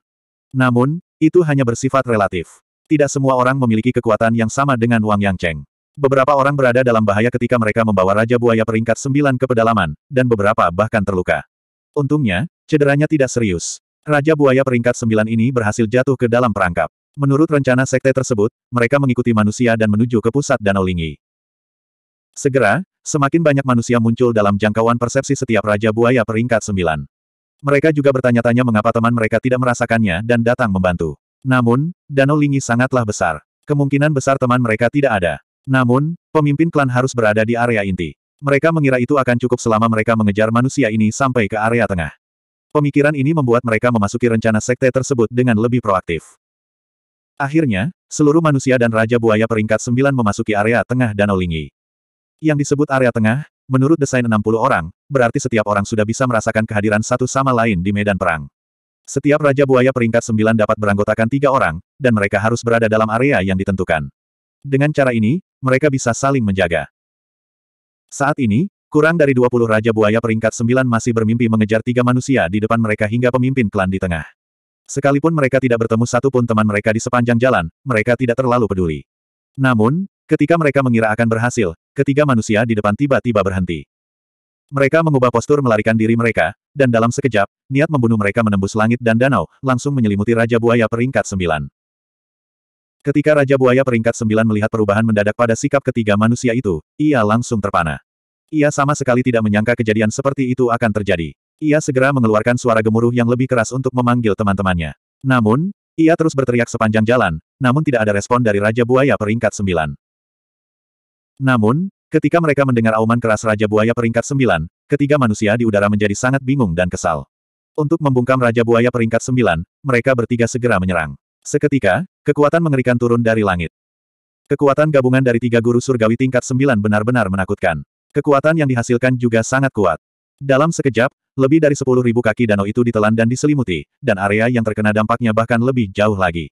Namun, itu hanya bersifat relatif. Tidak semua orang memiliki kekuatan yang sama dengan Wang Yang Cheng. Beberapa orang berada dalam bahaya ketika mereka membawa Raja Buaya peringkat 9 ke pedalaman, dan beberapa bahkan terluka. Untungnya, Cederanya tidak serius. Raja Buaya peringkat sembilan ini berhasil jatuh ke dalam perangkap. Menurut rencana sekte tersebut, mereka mengikuti manusia dan menuju ke pusat Danau Lingi. Segera, semakin banyak manusia muncul dalam jangkauan persepsi setiap Raja Buaya peringkat sembilan. Mereka juga bertanya-tanya mengapa teman mereka tidak merasakannya dan datang membantu. Namun, Danau Lingi sangatlah besar. Kemungkinan besar teman mereka tidak ada. Namun, pemimpin klan harus berada di area inti. Mereka mengira itu akan cukup selama mereka mengejar manusia ini sampai ke area tengah. Pemikiran ini membuat mereka memasuki rencana sekte tersebut dengan lebih proaktif. Akhirnya, seluruh manusia dan Raja Buaya peringkat 9 memasuki area tengah Danau Lingyi. Yang disebut area tengah, menurut desain 60 orang, berarti setiap orang sudah bisa merasakan kehadiran satu sama lain di medan perang. Setiap Raja Buaya peringkat 9 dapat beranggotakan tiga orang, dan mereka harus berada dalam area yang ditentukan. Dengan cara ini, mereka bisa saling menjaga. Saat ini, Kurang dari 20 Raja Buaya peringkat 9 masih bermimpi mengejar tiga manusia di depan mereka hingga pemimpin klan di tengah. Sekalipun mereka tidak bertemu satupun teman mereka di sepanjang jalan, mereka tidak terlalu peduli. Namun, ketika mereka mengira akan berhasil, ketiga manusia di depan tiba-tiba berhenti. Mereka mengubah postur melarikan diri mereka, dan dalam sekejap, niat membunuh mereka menembus langit dan danau, langsung menyelimuti Raja Buaya peringkat 9. Ketika Raja Buaya peringkat 9 melihat perubahan mendadak pada sikap ketiga manusia itu, ia langsung terpana. Ia sama sekali tidak menyangka kejadian seperti itu akan terjadi. Ia segera mengeluarkan suara gemuruh yang lebih keras untuk memanggil teman-temannya. Namun, ia terus berteriak sepanjang jalan, namun tidak ada respon dari Raja Buaya peringkat Sembilan. Namun, ketika mereka mendengar auman keras Raja Buaya peringkat Sembilan, ketiga manusia di udara menjadi sangat bingung dan kesal. Untuk membungkam Raja Buaya peringkat Sembilan, mereka bertiga segera menyerang. Seketika, kekuatan mengerikan turun dari langit. Kekuatan gabungan dari tiga guru surgawi tingkat sembilan benar-benar menakutkan. Kekuatan yang dihasilkan juga sangat kuat. Dalam sekejap, lebih dari sepuluh ribu kaki danau itu ditelan dan diselimuti, dan area yang terkena dampaknya bahkan lebih jauh lagi.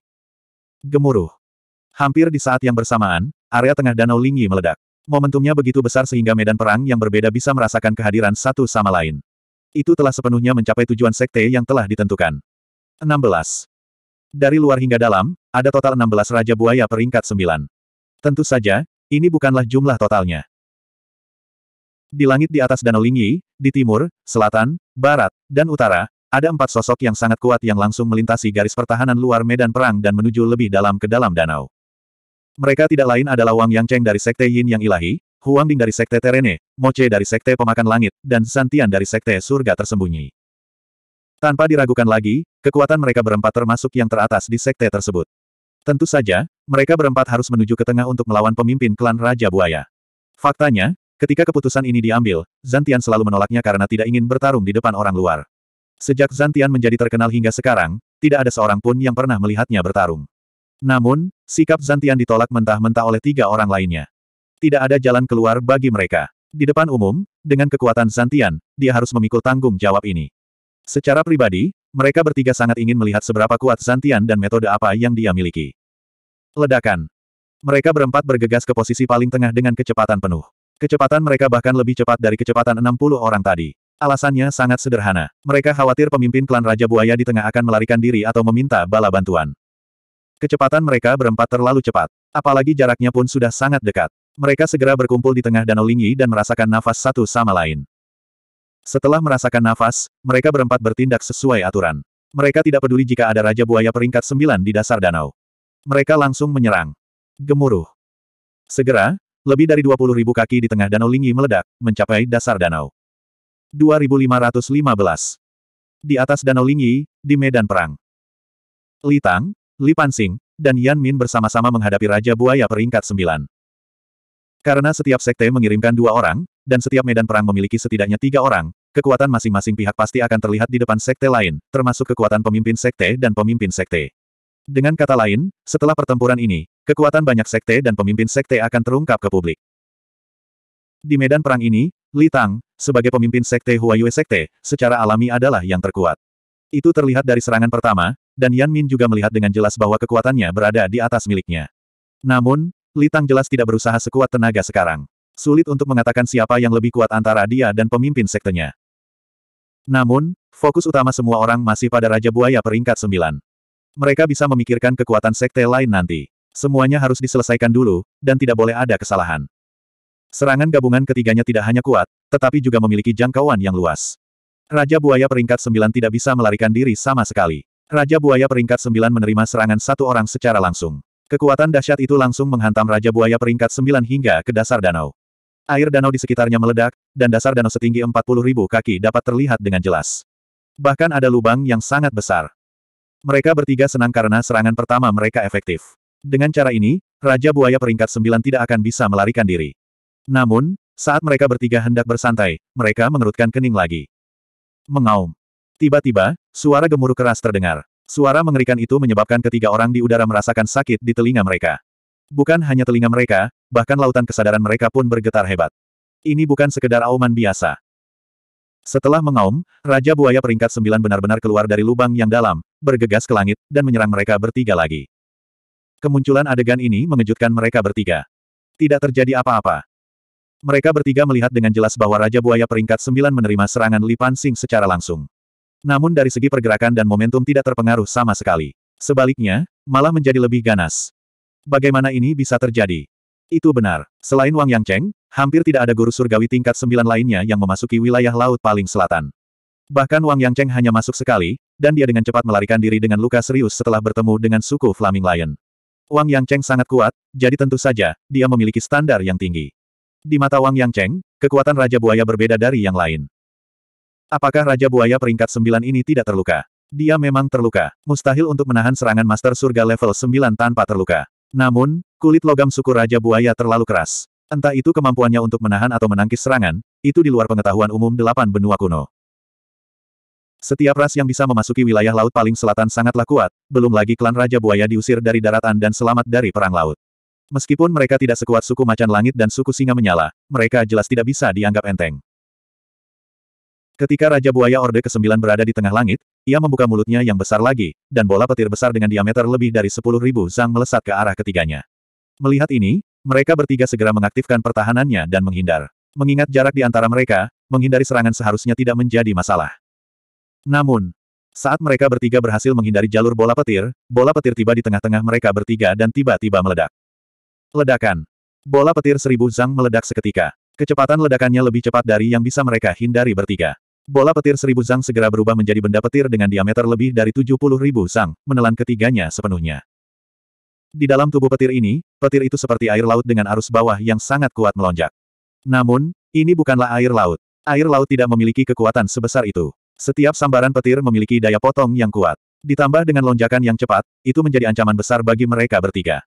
Gemuruh. Hampir di saat yang bersamaan, area tengah danau Lingyi meledak. Momentumnya begitu besar sehingga medan perang yang berbeda bisa merasakan kehadiran satu sama lain. Itu telah sepenuhnya mencapai tujuan sekte yang telah ditentukan. 16. Dari luar hingga dalam, ada total 16 Raja Buaya peringkat 9. Tentu saja, ini bukanlah jumlah totalnya. Di langit di atas Danau Lingyi, di timur, selatan, barat, dan utara, ada empat sosok yang sangat kuat yang langsung melintasi garis pertahanan luar medan perang dan menuju lebih dalam ke dalam danau. Mereka tidak lain adalah Wang Yangcheng dari Sekte Yin Yang Ilahi, Huang Ding dari Sekte Terene, Moce dari Sekte Pemakan Langit, dan Santian dari Sekte Surga Tersembunyi. Tanpa diragukan lagi, kekuatan mereka berempat termasuk yang teratas di Sekte tersebut. Tentu saja, mereka berempat harus menuju ke tengah untuk melawan pemimpin klan Raja Buaya. Faktanya, Ketika keputusan ini diambil, Zantian selalu menolaknya karena tidak ingin bertarung di depan orang luar. Sejak Zantian menjadi terkenal hingga sekarang, tidak ada seorang pun yang pernah melihatnya bertarung. Namun, sikap Zantian ditolak mentah-mentah oleh tiga orang lainnya. Tidak ada jalan keluar bagi mereka. Di depan umum, dengan kekuatan Zantian, dia harus memikul tanggung jawab ini. Secara pribadi, mereka bertiga sangat ingin melihat seberapa kuat Zantian dan metode apa yang dia miliki. Ledakan. Mereka berempat bergegas ke posisi paling tengah dengan kecepatan penuh. Kecepatan mereka bahkan lebih cepat dari kecepatan 60 orang tadi. Alasannya sangat sederhana. Mereka khawatir pemimpin klan Raja Buaya di tengah akan melarikan diri atau meminta bala bantuan. Kecepatan mereka berempat terlalu cepat. Apalagi jaraknya pun sudah sangat dekat. Mereka segera berkumpul di tengah Danau Lingyi dan merasakan nafas satu sama lain. Setelah merasakan nafas, mereka berempat bertindak sesuai aturan. Mereka tidak peduli jika ada Raja Buaya peringkat sembilan di dasar danau. Mereka langsung menyerang. Gemuruh. Segera, lebih dari 20.000 kaki di tengah danau Lingyi meledak, mencapai dasar danau. 2515 Di atas danau Lingyi, di medan perang. Li Tang, Li Pansing, dan Yan Min bersama-sama menghadapi Raja Buaya peringkat sembilan. Karena setiap sekte mengirimkan dua orang, dan setiap medan perang memiliki setidaknya tiga orang, kekuatan masing-masing pihak pasti akan terlihat di depan sekte lain, termasuk kekuatan pemimpin sekte dan pemimpin sekte. Dengan kata lain, setelah pertempuran ini, kekuatan banyak sekte dan pemimpin sekte akan terungkap ke publik. Di medan perang ini, Li Tang, sebagai pemimpin sekte Huayue Sekte, secara alami adalah yang terkuat. Itu terlihat dari serangan pertama, dan Yan Min juga melihat dengan jelas bahwa kekuatannya berada di atas miliknya. Namun, Li Tang jelas tidak berusaha sekuat tenaga sekarang. Sulit untuk mengatakan siapa yang lebih kuat antara dia dan pemimpin sektenya. Namun, fokus utama semua orang masih pada Raja Buaya peringkat 9. Mereka bisa memikirkan kekuatan sekte lain nanti. Semuanya harus diselesaikan dulu, dan tidak boleh ada kesalahan. Serangan gabungan ketiganya tidak hanya kuat, tetapi juga memiliki jangkauan yang luas. Raja Buaya peringkat sembilan tidak bisa melarikan diri sama sekali. Raja Buaya peringkat sembilan menerima serangan satu orang secara langsung. Kekuatan dahsyat itu langsung menghantam Raja Buaya peringkat sembilan hingga ke dasar danau. Air danau di sekitarnya meledak, dan dasar danau setinggi 40 ribu kaki dapat terlihat dengan jelas. Bahkan ada lubang yang sangat besar. Mereka bertiga senang karena serangan pertama mereka efektif. Dengan cara ini, Raja Buaya peringkat sembilan tidak akan bisa melarikan diri. Namun, saat mereka bertiga hendak bersantai, mereka mengerutkan kening lagi. Mengaum. Tiba-tiba, suara gemuruh keras terdengar. Suara mengerikan itu menyebabkan ketiga orang di udara merasakan sakit di telinga mereka. Bukan hanya telinga mereka, bahkan lautan kesadaran mereka pun bergetar hebat. Ini bukan sekedar auman biasa. Setelah mengaum, Raja Buaya peringkat sembilan benar-benar keluar dari lubang yang dalam, bergegas ke langit, dan menyerang mereka bertiga lagi. Kemunculan adegan ini mengejutkan mereka bertiga. Tidak terjadi apa-apa. Mereka bertiga melihat dengan jelas bahwa Raja Buaya peringkat 9 menerima serangan Li Pansing secara langsung. Namun dari segi pergerakan dan momentum tidak terpengaruh sama sekali. Sebaliknya, malah menjadi lebih ganas. Bagaimana ini bisa terjadi? Itu benar. Selain Wang Yang Cheng, hampir tidak ada guru surgawi tingkat sembilan lainnya yang memasuki wilayah laut paling selatan. Bahkan Wang Yang Cheng hanya masuk sekali, dan dia dengan cepat melarikan diri dengan luka serius setelah bertemu dengan suku Flaming Lion. Wang Yang Cheng sangat kuat, jadi tentu saja, dia memiliki standar yang tinggi. Di mata Wang Yang Cheng, kekuatan Raja Buaya berbeda dari yang lain. Apakah Raja Buaya peringkat 9 ini tidak terluka? Dia memang terluka. Mustahil untuk menahan serangan Master Surga level 9 tanpa terluka. Namun, kulit logam suku Raja Buaya terlalu keras. Entah itu kemampuannya untuk menahan atau menangkis serangan, itu di luar pengetahuan umum delapan benua kuno. Setiap ras yang bisa memasuki wilayah laut paling selatan sangatlah kuat, belum lagi klan Raja Buaya diusir dari daratan dan selamat dari perang laut. Meskipun mereka tidak sekuat suku macan langit dan suku singa menyala, mereka jelas tidak bisa dianggap enteng. Ketika Raja Buaya Orde ke-9 berada di tengah langit, ia membuka mulutnya yang besar lagi, dan bola petir besar dengan diameter lebih dari 10.000 zang melesat ke arah ketiganya. Melihat ini, mereka bertiga segera mengaktifkan pertahanannya dan menghindar. Mengingat jarak di antara mereka, menghindari serangan seharusnya tidak menjadi masalah. Namun, saat mereka bertiga berhasil menghindari jalur bola petir, bola petir tiba di tengah-tengah mereka bertiga dan tiba-tiba meledak. Ledakan. Bola petir seribu zang meledak seketika. Kecepatan ledakannya lebih cepat dari yang bisa mereka hindari bertiga. Bola petir seribu zang segera berubah menjadi benda petir dengan diameter lebih dari 70 ribu zang, menelan ketiganya sepenuhnya. Di dalam tubuh petir ini, petir itu seperti air laut dengan arus bawah yang sangat kuat melonjak. Namun, ini bukanlah air laut. Air laut tidak memiliki kekuatan sebesar itu. Setiap sambaran petir memiliki daya potong yang kuat. Ditambah dengan lonjakan yang cepat, itu menjadi ancaman besar bagi mereka bertiga.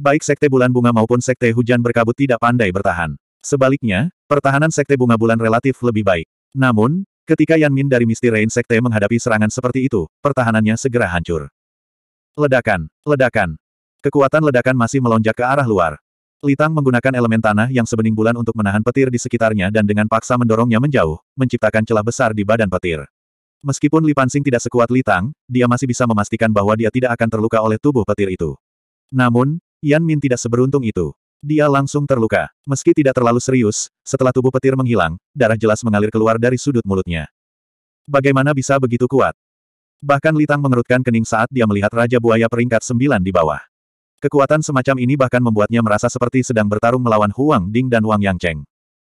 Baik sekte bulan bunga maupun sekte hujan berkabut tidak pandai bertahan. Sebaliknya, pertahanan sekte bunga bulan relatif lebih baik. Namun, ketika Yan Min dari Misty Rain sekte menghadapi serangan seperti itu, pertahanannya segera hancur. Ledakan, ledakan. Kekuatan ledakan masih melonjak ke arah luar. Litang menggunakan elemen tanah yang sebening bulan untuk menahan petir di sekitarnya dan dengan paksa mendorongnya menjauh, menciptakan celah besar di badan petir. Meskipun Li Pansing tidak sekuat Litang, dia masih bisa memastikan bahwa dia tidak akan terluka oleh tubuh petir itu. Namun, Yan Min tidak seberuntung itu. Dia langsung terluka. Meski tidak terlalu serius, setelah tubuh petir menghilang, darah jelas mengalir keluar dari sudut mulutnya. Bagaimana bisa begitu kuat? Bahkan Litang mengerutkan kening saat dia melihat Raja Buaya peringkat Sembilan di bawah. Kekuatan semacam ini bahkan membuatnya merasa seperti sedang bertarung melawan Huang Ding dan Wang Yang Cheng.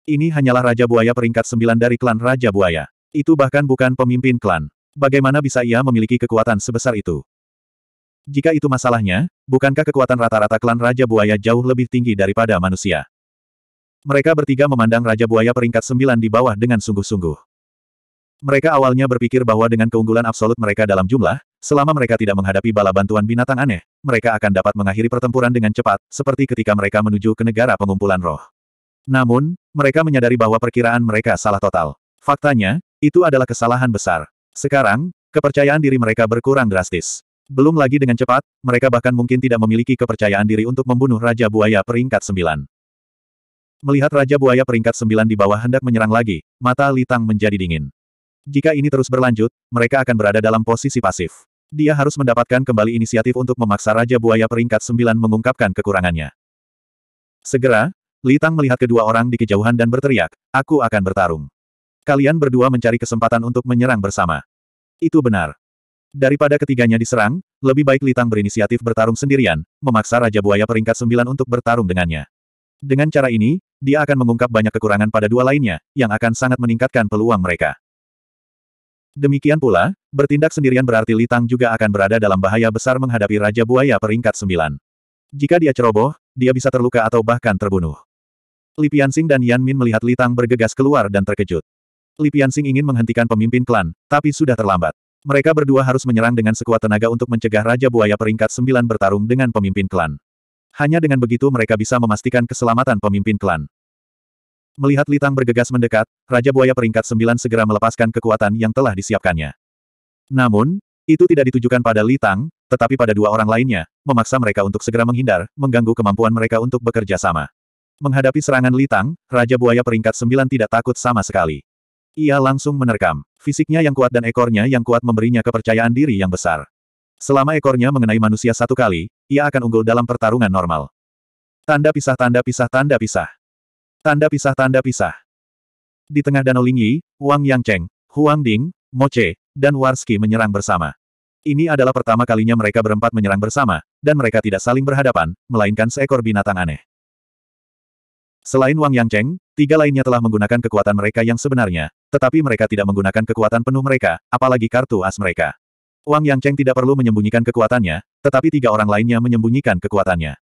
Ini hanyalah Raja Buaya peringkat sembilan dari klan Raja Buaya. Itu bahkan bukan pemimpin klan. Bagaimana bisa ia memiliki kekuatan sebesar itu? Jika itu masalahnya, bukankah kekuatan rata-rata klan Raja Buaya jauh lebih tinggi daripada manusia? Mereka bertiga memandang Raja Buaya peringkat sembilan di bawah dengan sungguh-sungguh. Mereka awalnya berpikir bahwa dengan keunggulan absolut mereka dalam jumlah, Selama mereka tidak menghadapi bala bantuan binatang aneh, mereka akan dapat mengakhiri pertempuran dengan cepat, seperti ketika mereka menuju ke negara pengumpulan roh. Namun, mereka menyadari bahwa perkiraan mereka salah total. Faktanya, itu adalah kesalahan besar. Sekarang, kepercayaan diri mereka berkurang drastis. Belum lagi dengan cepat, mereka bahkan mungkin tidak memiliki kepercayaan diri untuk membunuh Raja Buaya peringkat 9. Melihat Raja Buaya peringkat 9 di bawah hendak menyerang lagi, mata Litang menjadi dingin. Jika ini terus berlanjut, mereka akan berada dalam posisi pasif. Dia harus mendapatkan kembali inisiatif untuk memaksa Raja Buaya peringkat sembilan mengungkapkan kekurangannya. Segera, Litang melihat kedua orang di kejauhan dan berteriak, aku akan bertarung. Kalian berdua mencari kesempatan untuk menyerang bersama. Itu benar. Daripada ketiganya diserang, lebih baik Litang berinisiatif bertarung sendirian, memaksa Raja Buaya peringkat sembilan untuk bertarung dengannya. Dengan cara ini, dia akan mengungkap banyak kekurangan pada dua lainnya, yang akan sangat meningkatkan peluang mereka. Demikian pula, bertindak sendirian berarti Litang juga akan berada dalam bahaya besar menghadapi Raja Buaya peringkat sembilan Jika dia ceroboh, dia bisa terluka atau bahkan terbunuh. Li Piansing dan Yan Min melihat Litang bergegas keluar dan terkejut. Li Piansing ingin menghentikan pemimpin klan, tapi sudah terlambat. Mereka berdua harus menyerang dengan sekuat tenaga untuk mencegah Raja Buaya peringkat sembilan bertarung dengan pemimpin klan. Hanya dengan begitu mereka bisa memastikan keselamatan pemimpin klan. Melihat Litang bergegas mendekat, Raja Buaya peringkat sembilan segera melepaskan kekuatan yang telah disiapkannya. Namun, itu tidak ditujukan pada Litang, tetapi pada dua orang lainnya, memaksa mereka untuk segera menghindar, mengganggu kemampuan mereka untuk bekerja sama. Menghadapi serangan Litang, Raja Buaya peringkat sembilan tidak takut sama sekali. Ia langsung menerkam. Fisiknya yang kuat dan ekornya yang kuat memberinya kepercayaan diri yang besar. Selama ekornya mengenai manusia satu kali, ia akan unggul dalam pertarungan normal. Tanda pisah tanda pisah tanda pisah. Tanda pisah tanda pisah. Di tengah Danau Lingyi, Wang Yangcheng, Huang Ding, Moche, dan Warski menyerang bersama. Ini adalah pertama kalinya mereka berempat menyerang bersama, dan mereka tidak saling berhadapan, melainkan seekor binatang aneh. Selain Wang Yangcheng, tiga lainnya telah menggunakan kekuatan mereka yang sebenarnya, tetapi mereka tidak menggunakan kekuatan penuh mereka, apalagi kartu as mereka. Wang Yangcheng tidak perlu menyembunyikan kekuatannya, tetapi tiga orang lainnya menyembunyikan kekuatannya.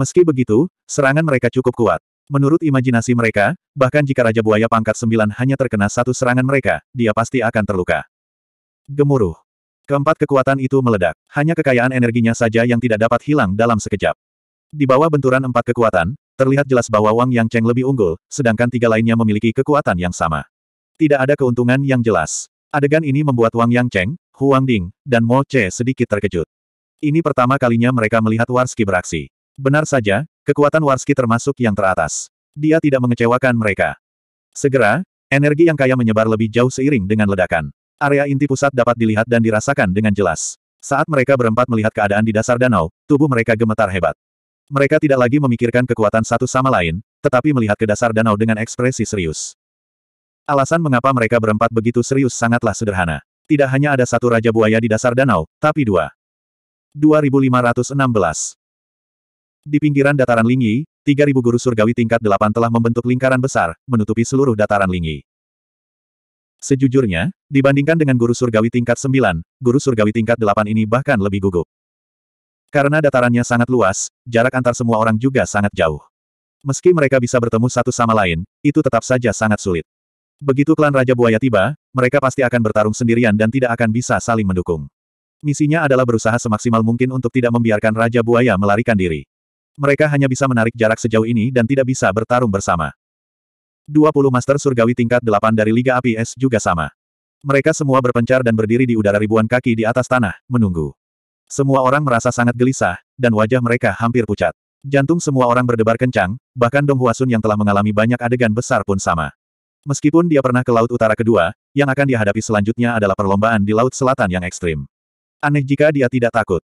Meski begitu, serangan mereka cukup kuat. Menurut imajinasi mereka, bahkan jika Raja Buaya pangkat sembilan hanya terkena satu serangan mereka, dia pasti akan terluka. Gemuruh. Keempat kekuatan itu meledak. Hanya kekayaan energinya saja yang tidak dapat hilang dalam sekejap. Di bawah benturan empat kekuatan, terlihat jelas bahwa Wang Yang Cheng lebih unggul, sedangkan tiga lainnya memiliki kekuatan yang sama. Tidak ada keuntungan yang jelas. Adegan ini membuat Wang Yang Cheng, Huang Ding, dan Mo Che sedikit terkejut. Ini pertama kalinya mereka melihat Warski beraksi. Benar saja, Kekuatan Warski termasuk yang teratas. Dia tidak mengecewakan mereka. Segera, energi yang kaya menyebar lebih jauh seiring dengan ledakan. Area inti pusat dapat dilihat dan dirasakan dengan jelas. Saat mereka berempat melihat keadaan di dasar danau, tubuh mereka gemetar hebat. Mereka tidak lagi memikirkan kekuatan satu sama lain, tetapi melihat ke dasar danau dengan ekspresi serius. Alasan mengapa mereka berempat begitu serius sangatlah sederhana. Tidak hanya ada satu Raja Buaya di dasar danau, tapi dua. 2516 di pinggiran dataran Lingyi, 3.000 guru surgawi tingkat 8 telah membentuk lingkaran besar, menutupi seluruh dataran Lingyi. Sejujurnya, dibandingkan dengan guru surgawi tingkat 9, guru surgawi tingkat 8 ini bahkan lebih gugup. Karena datarannya sangat luas, jarak antar semua orang juga sangat jauh. Meski mereka bisa bertemu satu sama lain, itu tetap saja sangat sulit. Begitu klan Raja Buaya tiba, mereka pasti akan bertarung sendirian dan tidak akan bisa saling mendukung. Misinya adalah berusaha semaksimal mungkin untuk tidak membiarkan Raja Buaya melarikan diri. Mereka hanya bisa menarik jarak sejauh ini dan tidak bisa bertarung bersama. 20 Master Surgawi tingkat 8 dari Liga APS juga sama. Mereka semua berpencar dan berdiri di udara ribuan kaki di atas tanah, menunggu. Semua orang merasa sangat gelisah, dan wajah mereka hampir pucat. Jantung semua orang berdebar kencang, bahkan Dong Huasun yang telah mengalami banyak adegan besar pun sama. Meskipun dia pernah ke Laut Utara kedua, yang akan dihadapi selanjutnya adalah perlombaan di Laut Selatan yang ekstrim. Aneh jika dia tidak takut.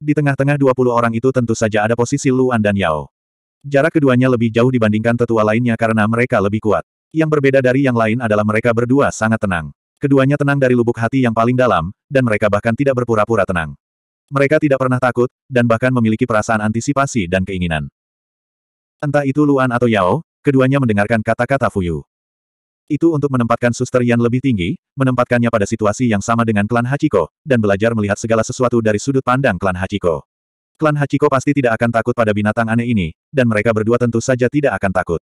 Di tengah-tengah 20 orang itu tentu saja ada posisi Luan dan Yao. Jarak keduanya lebih jauh dibandingkan tetua lainnya karena mereka lebih kuat. Yang berbeda dari yang lain adalah mereka berdua sangat tenang. Keduanya tenang dari lubuk hati yang paling dalam, dan mereka bahkan tidak berpura-pura tenang. Mereka tidak pernah takut, dan bahkan memiliki perasaan antisipasi dan keinginan. Entah itu Luan atau Yao, keduanya mendengarkan kata-kata Fuyu. Itu untuk menempatkan suster yang lebih tinggi, menempatkannya pada situasi yang sama dengan klan Hachiko, dan belajar melihat segala sesuatu dari sudut pandang klan Hachiko. Klan Hachiko pasti tidak akan takut pada binatang aneh ini, dan mereka berdua tentu saja tidak akan takut.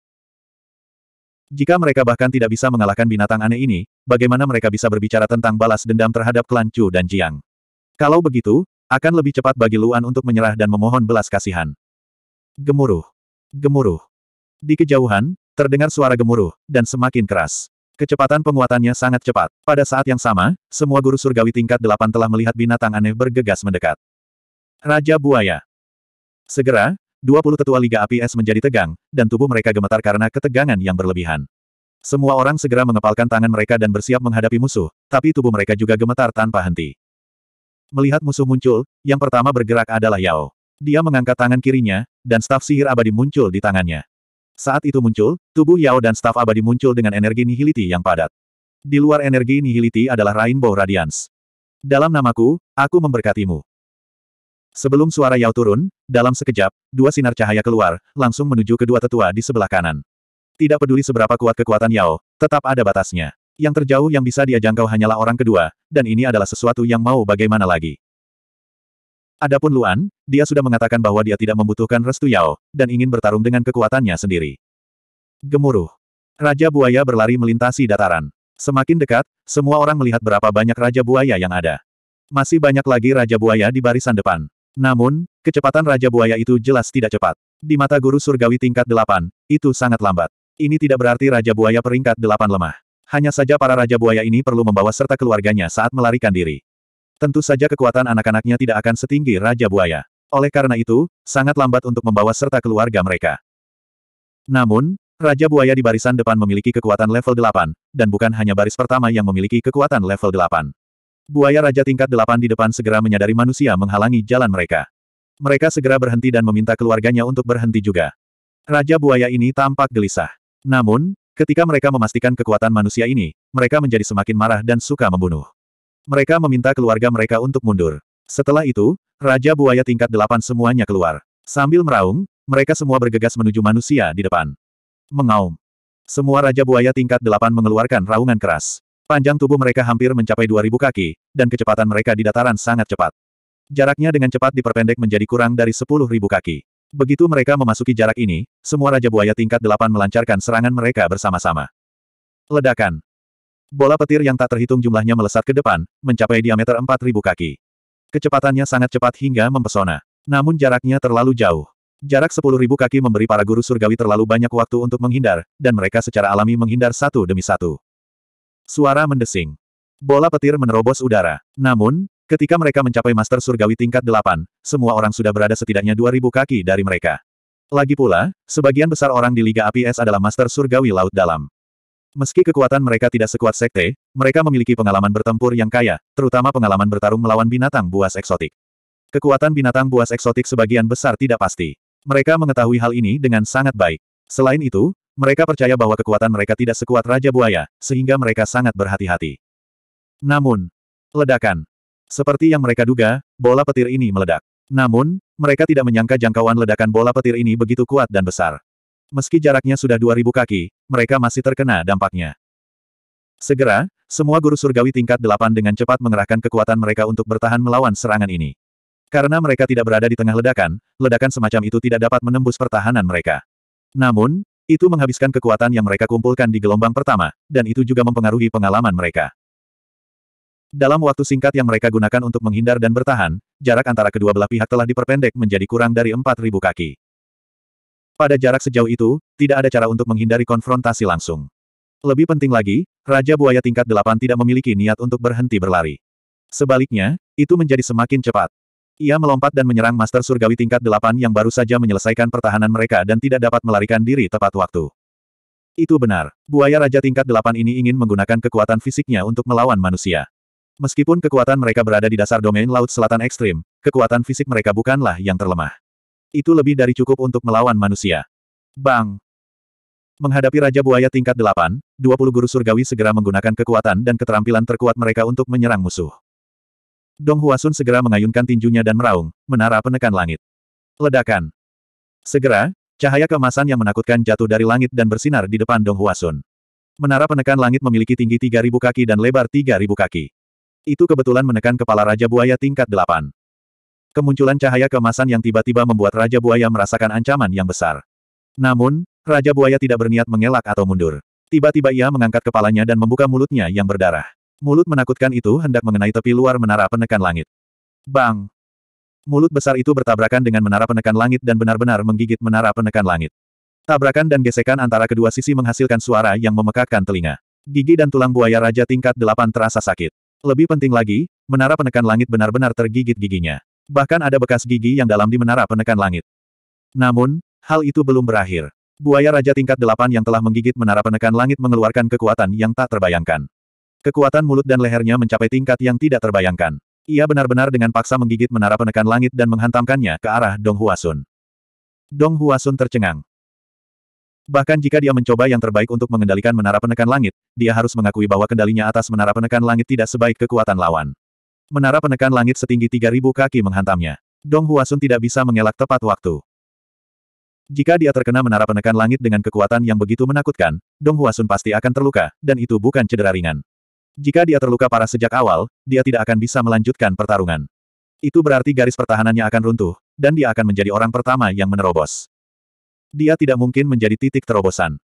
Jika mereka bahkan tidak bisa mengalahkan binatang aneh ini, bagaimana mereka bisa berbicara tentang balas dendam terhadap klan Chu dan Jiang? Kalau begitu, akan lebih cepat bagi Luan untuk menyerah dan memohon belas kasihan. Gemuruh. Gemuruh. Di kejauhan, Terdengar suara gemuruh, dan semakin keras. Kecepatan penguatannya sangat cepat. Pada saat yang sama, semua guru surgawi tingkat delapan telah melihat binatang aneh bergegas mendekat. Raja Buaya. Segera, puluh tetua Liga APS menjadi tegang, dan tubuh mereka gemetar karena ketegangan yang berlebihan. Semua orang segera mengepalkan tangan mereka dan bersiap menghadapi musuh, tapi tubuh mereka juga gemetar tanpa henti. Melihat musuh muncul, yang pertama bergerak adalah Yao. Dia mengangkat tangan kirinya, dan staf sihir abadi muncul di tangannya. Saat itu muncul, tubuh Yao dan staf abadi muncul dengan energi nihiliti yang padat. Di luar energi nihiliti adalah Rainbow Radiance. Dalam namaku, aku memberkatimu. Sebelum suara Yao turun, dalam sekejap, dua sinar cahaya keluar, langsung menuju kedua tetua di sebelah kanan. Tidak peduli seberapa kuat kekuatan Yao, tetap ada batasnya. Yang terjauh yang bisa diajangkau hanyalah orang kedua, dan ini adalah sesuatu yang mau bagaimana lagi. Adapun Luan, dia sudah mengatakan bahwa dia tidak membutuhkan restu Yao, dan ingin bertarung dengan kekuatannya sendiri. Gemuruh. Raja buaya berlari melintasi dataran. Semakin dekat, semua orang melihat berapa banyak raja buaya yang ada. Masih banyak lagi raja buaya di barisan depan. Namun, kecepatan raja buaya itu jelas tidak cepat. Di mata guru surgawi tingkat Delapan, itu sangat lambat. Ini tidak berarti raja buaya peringkat Delapan lemah. Hanya saja para raja buaya ini perlu membawa serta keluarganya saat melarikan diri. Tentu saja kekuatan anak-anaknya tidak akan setinggi Raja Buaya. Oleh karena itu, sangat lambat untuk membawa serta keluarga mereka. Namun, Raja Buaya di barisan depan memiliki kekuatan level 8, dan bukan hanya baris pertama yang memiliki kekuatan level 8. Buaya Raja tingkat 8 di depan segera menyadari manusia menghalangi jalan mereka. Mereka segera berhenti dan meminta keluarganya untuk berhenti juga. Raja Buaya ini tampak gelisah. Namun, ketika mereka memastikan kekuatan manusia ini, mereka menjadi semakin marah dan suka membunuh. Mereka meminta keluarga mereka untuk mundur. Setelah itu, Raja Buaya tingkat delapan semuanya keluar. Sambil meraung, mereka semua bergegas menuju manusia di depan. Mengaum. Semua Raja Buaya tingkat delapan mengeluarkan raungan keras. Panjang tubuh mereka hampir mencapai 2000 kaki, dan kecepatan mereka di dataran sangat cepat. Jaraknya dengan cepat diperpendek menjadi kurang dari 10.000 kaki. Begitu mereka memasuki jarak ini, semua Raja Buaya tingkat delapan melancarkan serangan mereka bersama-sama. Ledakan. Bola petir yang tak terhitung jumlahnya melesat ke depan, mencapai diameter 4.000 kaki. Kecepatannya sangat cepat hingga mempesona. Namun jaraknya terlalu jauh. Jarak 10.000 kaki memberi para guru surgawi terlalu banyak waktu untuk menghindar, dan mereka secara alami menghindar satu demi satu. Suara mendesing. Bola petir menerobos udara. Namun, ketika mereka mencapai master surgawi tingkat 8, semua orang sudah berada setidaknya 2.000 kaki dari mereka. Lagi pula, sebagian besar orang di Liga APS adalah master surgawi laut dalam. Meski kekuatan mereka tidak sekuat sekte, mereka memiliki pengalaman bertempur yang kaya, terutama pengalaman bertarung melawan binatang buas eksotik. Kekuatan binatang buas eksotik sebagian besar tidak pasti. Mereka mengetahui hal ini dengan sangat baik. Selain itu, mereka percaya bahwa kekuatan mereka tidak sekuat Raja Buaya, sehingga mereka sangat berhati-hati. Namun, ledakan. Seperti yang mereka duga, bola petir ini meledak. Namun, mereka tidak menyangka jangkauan ledakan bola petir ini begitu kuat dan besar. Meski jaraknya sudah 2000 kaki, mereka masih terkena dampaknya. Segera, semua guru surgawi tingkat delapan dengan cepat mengerahkan kekuatan mereka untuk bertahan melawan serangan ini. Karena mereka tidak berada di tengah ledakan, ledakan semacam itu tidak dapat menembus pertahanan mereka. Namun, itu menghabiskan kekuatan yang mereka kumpulkan di gelombang pertama, dan itu juga mempengaruhi pengalaman mereka. Dalam waktu singkat yang mereka gunakan untuk menghindar dan bertahan, jarak antara kedua belah pihak telah diperpendek menjadi kurang dari 4.000 kaki. Pada jarak sejauh itu, tidak ada cara untuk menghindari konfrontasi langsung. Lebih penting lagi, Raja Buaya tingkat delapan tidak memiliki niat untuk berhenti berlari. Sebaliknya, itu menjadi semakin cepat. Ia melompat dan menyerang Master Surgawi tingkat delapan yang baru saja menyelesaikan pertahanan mereka dan tidak dapat melarikan diri tepat waktu. Itu benar, buaya Raja tingkat delapan ini ingin menggunakan kekuatan fisiknya untuk melawan manusia. Meskipun kekuatan mereka berada di dasar domain Laut Selatan Ekstrim, kekuatan fisik mereka bukanlah yang terlemah. Itu lebih dari cukup untuk melawan manusia. Bang! Menghadapi Raja Buaya tingkat 8, 20 guru surgawi segera menggunakan kekuatan dan keterampilan terkuat mereka untuk menyerang musuh. Dong Huasun segera mengayunkan tinjunya dan meraung, menara penekan langit. Ledakan. Segera, cahaya kemasan yang menakutkan jatuh dari langit dan bersinar di depan Dong Huasun. Menara penekan langit memiliki tinggi 3.000 kaki dan lebar 3.000 kaki. Itu kebetulan menekan kepala Raja Buaya tingkat 8. Kemunculan cahaya kemasan yang tiba-tiba membuat Raja Buaya merasakan ancaman yang besar. Namun, Raja Buaya tidak berniat mengelak atau mundur. Tiba-tiba ia mengangkat kepalanya dan membuka mulutnya yang berdarah. Mulut menakutkan itu hendak mengenai tepi luar menara penekan langit. Bang! Mulut besar itu bertabrakan dengan menara penekan langit dan benar-benar menggigit menara penekan langit. Tabrakan dan gesekan antara kedua sisi menghasilkan suara yang memekakkan telinga. Gigi dan tulang buaya raja tingkat delapan terasa sakit. Lebih penting lagi, menara penekan langit benar-benar tergigit giginya. Bahkan ada bekas gigi yang dalam di menara penekan langit. Namun, hal itu belum berakhir. Buaya Raja tingkat delapan yang telah menggigit menara penekan langit mengeluarkan kekuatan yang tak terbayangkan. Kekuatan mulut dan lehernya mencapai tingkat yang tidak terbayangkan. Ia benar-benar dengan paksa menggigit menara penekan langit dan menghantamkannya ke arah Dong Huasun. Dong Huasun tercengang. Bahkan jika dia mencoba yang terbaik untuk mengendalikan menara penekan langit, dia harus mengakui bahwa kendalinya atas menara penekan langit tidak sebaik kekuatan lawan. Menara penekan langit setinggi 3.000 kaki menghantamnya. Dong Huasun tidak bisa mengelak tepat waktu. Jika dia terkena menara penekan langit dengan kekuatan yang begitu menakutkan, Dong Huasun pasti akan terluka, dan itu bukan cedera ringan. Jika dia terluka parah sejak awal, dia tidak akan bisa melanjutkan pertarungan. Itu berarti garis pertahanannya akan runtuh, dan dia akan menjadi orang pertama yang menerobos. Dia tidak mungkin menjadi titik terobosan.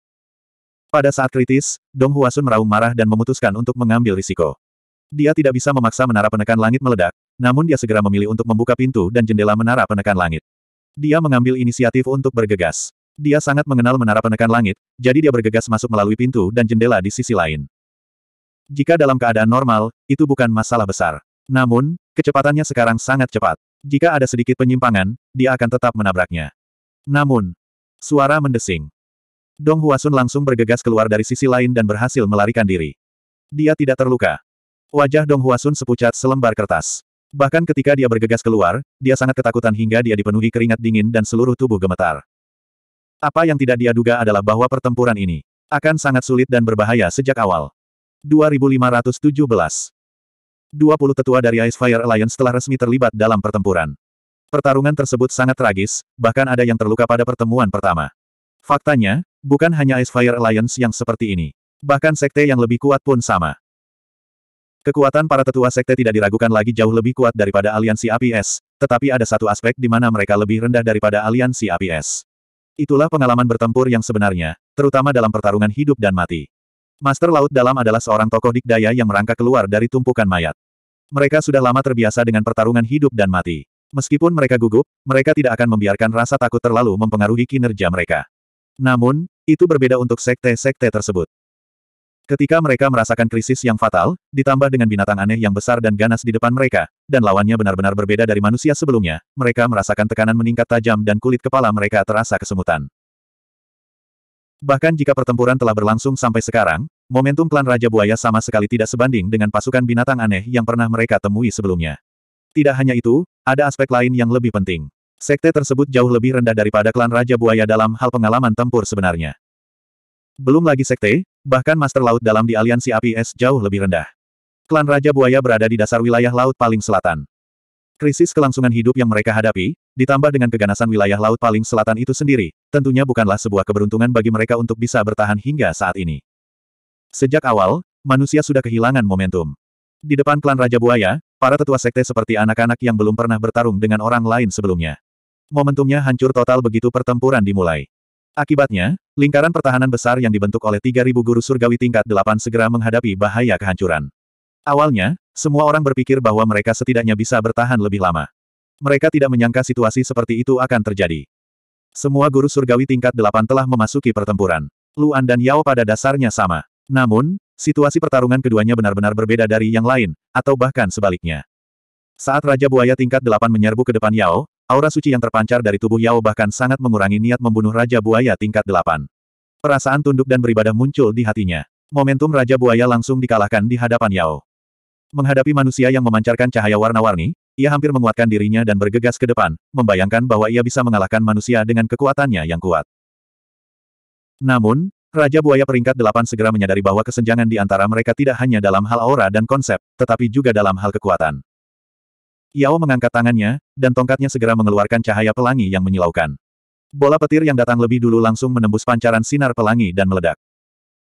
Pada saat kritis, Dong Huasun meraung marah dan memutuskan untuk mengambil risiko. Dia tidak bisa memaksa menara penekan langit meledak, namun dia segera memilih untuk membuka pintu dan jendela menara penekan langit. Dia mengambil inisiatif untuk bergegas. Dia sangat mengenal menara penekan langit, jadi dia bergegas masuk melalui pintu dan jendela di sisi lain. Jika dalam keadaan normal, itu bukan masalah besar. Namun, kecepatannya sekarang sangat cepat. Jika ada sedikit penyimpangan, dia akan tetap menabraknya. Namun, suara mendesing. Dong Huasun langsung bergegas keluar dari sisi lain dan berhasil melarikan diri. Dia tidak terluka. Wajah Dong Huasun sepucat selembar kertas. Bahkan ketika dia bergegas keluar, dia sangat ketakutan hingga dia dipenuhi keringat dingin dan seluruh tubuh gemetar. Apa yang tidak dia duga adalah bahwa pertempuran ini akan sangat sulit dan berbahaya sejak awal. 2517 20 tetua dari Ice Fire Alliance telah resmi terlibat dalam pertempuran. Pertarungan tersebut sangat tragis, bahkan ada yang terluka pada pertemuan pertama. Faktanya, bukan hanya Ice Fire Alliance yang seperti ini. Bahkan sekte yang lebih kuat pun sama. Kekuatan para tetua sekte tidak diragukan lagi jauh lebih kuat daripada aliansi APS, tetapi ada satu aspek di mana mereka lebih rendah daripada aliansi APS. Itulah pengalaman bertempur yang sebenarnya, terutama dalam pertarungan hidup dan mati. Master Laut Dalam adalah seorang tokoh dikdaya yang merangkak keluar dari tumpukan mayat. Mereka sudah lama terbiasa dengan pertarungan hidup dan mati. Meskipun mereka gugup, mereka tidak akan membiarkan rasa takut terlalu mempengaruhi kinerja mereka. Namun, itu berbeda untuk sekte-sekte tersebut. Ketika mereka merasakan krisis yang fatal, ditambah dengan binatang aneh yang besar dan ganas di depan mereka, dan lawannya benar-benar berbeda dari manusia sebelumnya, mereka merasakan tekanan meningkat tajam dan kulit kepala mereka terasa kesemutan. Bahkan jika pertempuran telah berlangsung sampai sekarang, momentum klan Raja Buaya sama sekali tidak sebanding dengan pasukan binatang aneh yang pernah mereka temui sebelumnya. Tidak hanya itu, ada aspek lain yang lebih penting. Sekte tersebut jauh lebih rendah daripada klan Raja Buaya dalam hal pengalaman tempur sebenarnya. Belum lagi sekte, Bahkan Master Laut dalam di aliansi APS jauh lebih rendah. Klan Raja Buaya berada di dasar wilayah laut paling selatan. Krisis kelangsungan hidup yang mereka hadapi, ditambah dengan keganasan wilayah laut paling selatan itu sendiri, tentunya bukanlah sebuah keberuntungan bagi mereka untuk bisa bertahan hingga saat ini. Sejak awal, manusia sudah kehilangan momentum. Di depan klan Raja Buaya, para tetua sekte seperti anak-anak yang belum pernah bertarung dengan orang lain sebelumnya. Momentumnya hancur total begitu pertempuran dimulai. Akibatnya, lingkaran pertahanan besar yang dibentuk oleh 3.000 guru surgawi tingkat 8 segera menghadapi bahaya kehancuran. Awalnya, semua orang berpikir bahwa mereka setidaknya bisa bertahan lebih lama. Mereka tidak menyangka situasi seperti itu akan terjadi. Semua guru surgawi tingkat 8 telah memasuki pertempuran. Luan dan Yao pada dasarnya sama. Namun, situasi pertarungan keduanya benar-benar berbeda dari yang lain, atau bahkan sebaliknya. Saat Raja Buaya tingkat 8 menyerbu ke depan Yao, Aura suci yang terpancar dari tubuh Yao bahkan sangat mengurangi niat membunuh Raja Buaya tingkat delapan. Perasaan tunduk dan beribadah muncul di hatinya. Momentum Raja Buaya langsung dikalahkan di hadapan Yao. Menghadapi manusia yang memancarkan cahaya warna-warni, ia hampir menguatkan dirinya dan bergegas ke depan, membayangkan bahwa ia bisa mengalahkan manusia dengan kekuatannya yang kuat. Namun, Raja Buaya peringkat delapan segera menyadari bahwa kesenjangan di antara mereka tidak hanya dalam hal aura dan konsep, tetapi juga dalam hal kekuatan. Yao mengangkat tangannya, dan tongkatnya segera mengeluarkan cahaya pelangi yang menyilaukan. Bola petir yang datang lebih dulu langsung menembus pancaran sinar pelangi dan meledak.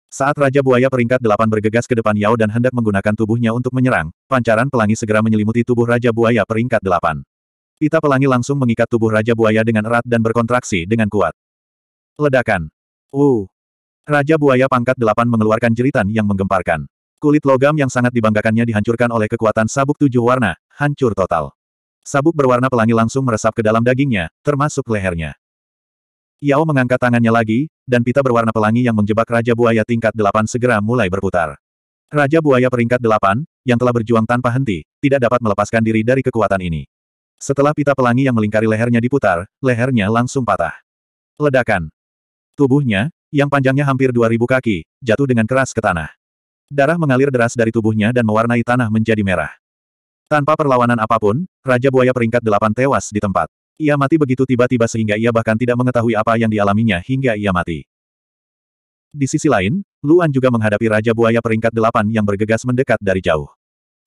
Saat Raja Buaya peringkat delapan bergegas ke depan Yao dan hendak menggunakan tubuhnya untuk menyerang, pancaran pelangi segera menyelimuti tubuh Raja Buaya peringkat delapan. Pita pelangi langsung mengikat tubuh Raja Buaya dengan erat dan berkontraksi dengan kuat. Ledakan. Uh. Raja Buaya pangkat delapan mengeluarkan jeritan yang menggemparkan. Kulit logam yang sangat dibanggakannya dihancurkan oleh kekuatan sabuk tujuh warna, hancur total. Sabuk berwarna pelangi langsung meresap ke dalam dagingnya, termasuk lehernya. Yao mengangkat tangannya lagi, dan pita berwarna pelangi yang menjebak Raja Buaya tingkat delapan segera mulai berputar. Raja Buaya peringkat delapan, yang telah berjuang tanpa henti, tidak dapat melepaskan diri dari kekuatan ini. Setelah pita pelangi yang melingkari lehernya diputar, lehernya langsung patah. Ledakan. Tubuhnya, yang panjangnya hampir dua ribu kaki, jatuh dengan keras ke tanah. Darah mengalir deras dari tubuhnya dan mewarnai tanah menjadi merah. Tanpa perlawanan apapun, Raja Buaya peringkat delapan tewas di tempat. Ia mati begitu tiba-tiba sehingga ia bahkan tidak mengetahui apa yang dialaminya hingga ia mati. Di sisi lain, Luan juga menghadapi Raja Buaya peringkat delapan yang bergegas mendekat dari jauh.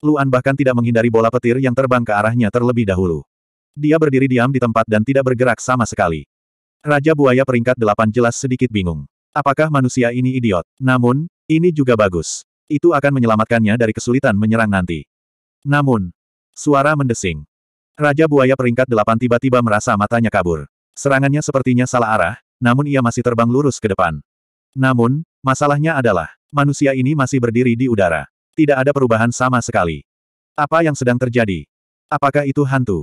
Luan bahkan tidak menghindari bola petir yang terbang ke arahnya terlebih dahulu. Dia berdiri diam di tempat dan tidak bergerak sama sekali. Raja Buaya peringkat delapan jelas sedikit bingung. Apakah manusia ini idiot? Namun, ini juga bagus. Itu akan menyelamatkannya dari kesulitan menyerang nanti. Namun, suara mendesing. Raja buaya peringkat delapan tiba-tiba merasa matanya kabur. Serangannya sepertinya salah arah, namun ia masih terbang lurus ke depan. Namun, masalahnya adalah, manusia ini masih berdiri di udara. Tidak ada perubahan sama sekali. Apa yang sedang terjadi? Apakah itu hantu?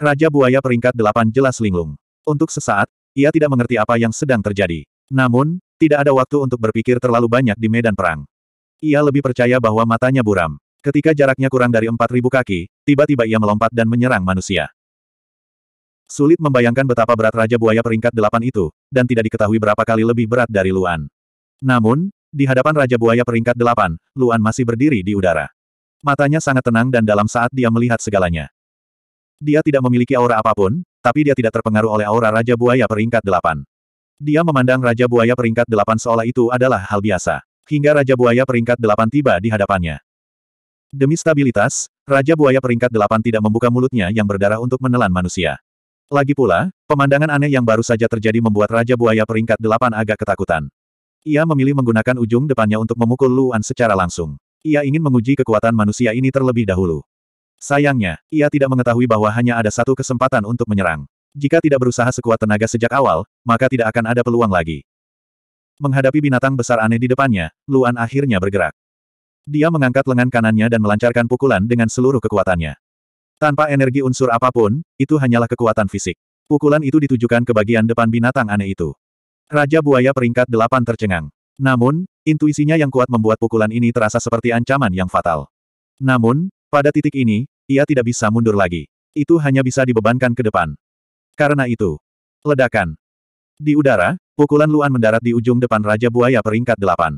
Raja buaya peringkat delapan jelas linglung. Untuk sesaat, ia tidak mengerti apa yang sedang terjadi. Namun, tidak ada waktu untuk berpikir terlalu banyak di medan perang. Ia lebih percaya bahwa matanya buram. Ketika jaraknya kurang dari 4.000 kaki, tiba-tiba ia melompat dan menyerang manusia. Sulit membayangkan betapa berat Raja Buaya peringkat delapan itu, dan tidak diketahui berapa kali lebih berat dari Luan. Namun, di hadapan Raja Buaya peringkat delapan, Luan masih berdiri di udara. Matanya sangat tenang dan dalam saat dia melihat segalanya. Dia tidak memiliki aura apapun, tapi dia tidak terpengaruh oleh aura Raja Buaya peringkat delapan. Dia memandang Raja Buaya peringkat delapan seolah itu adalah hal biasa. Hingga Raja Buaya peringkat delapan tiba di hadapannya. Demi stabilitas, Raja Buaya peringkat delapan tidak membuka mulutnya yang berdarah untuk menelan manusia. Lagi pula, pemandangan aneh yang baru saja terjadi membuat Raja Buaya peringkat delapan agak ketakutan. Ia memilih menggunakan ujung depannya untuk memukul Luan secara langsung. Ia ingin menguji kekuatan manusia ini terlebih dahulu. Sayangnya, ia tidak mengetahui bahwa hanya ada satu kesempatan untuk menyerang. Jika tidak berusaha sekuat tenaga sejak awal, maka tidak akan ada peluang lagi. Menghadapi binatang besar aneh di depannya, Luan akhirnya bergerak. Dia mengangkat lengan kanannya dan melancarkan pukulan dengan seluruh kekuatannya. Tanpa energi unsur apapun, itu hanyalah kekuatan fisik. Pukulan itu ditujukan ke bagian depan binatang aneh itu. Raja buaya peringkat delapan tercengang. Namun, intuisinya yang kuat membuat pukulan ini terasa seperti ancaman yang fatal. Namun, pada titik ini, ia tidak bisa mundur lagi. Itu hanya bisa dibebankan ke depan. Karena itu, ledakan. Di udara, pukulan Luan mendarat di ujung depan Raja Buaya peringkat delapan.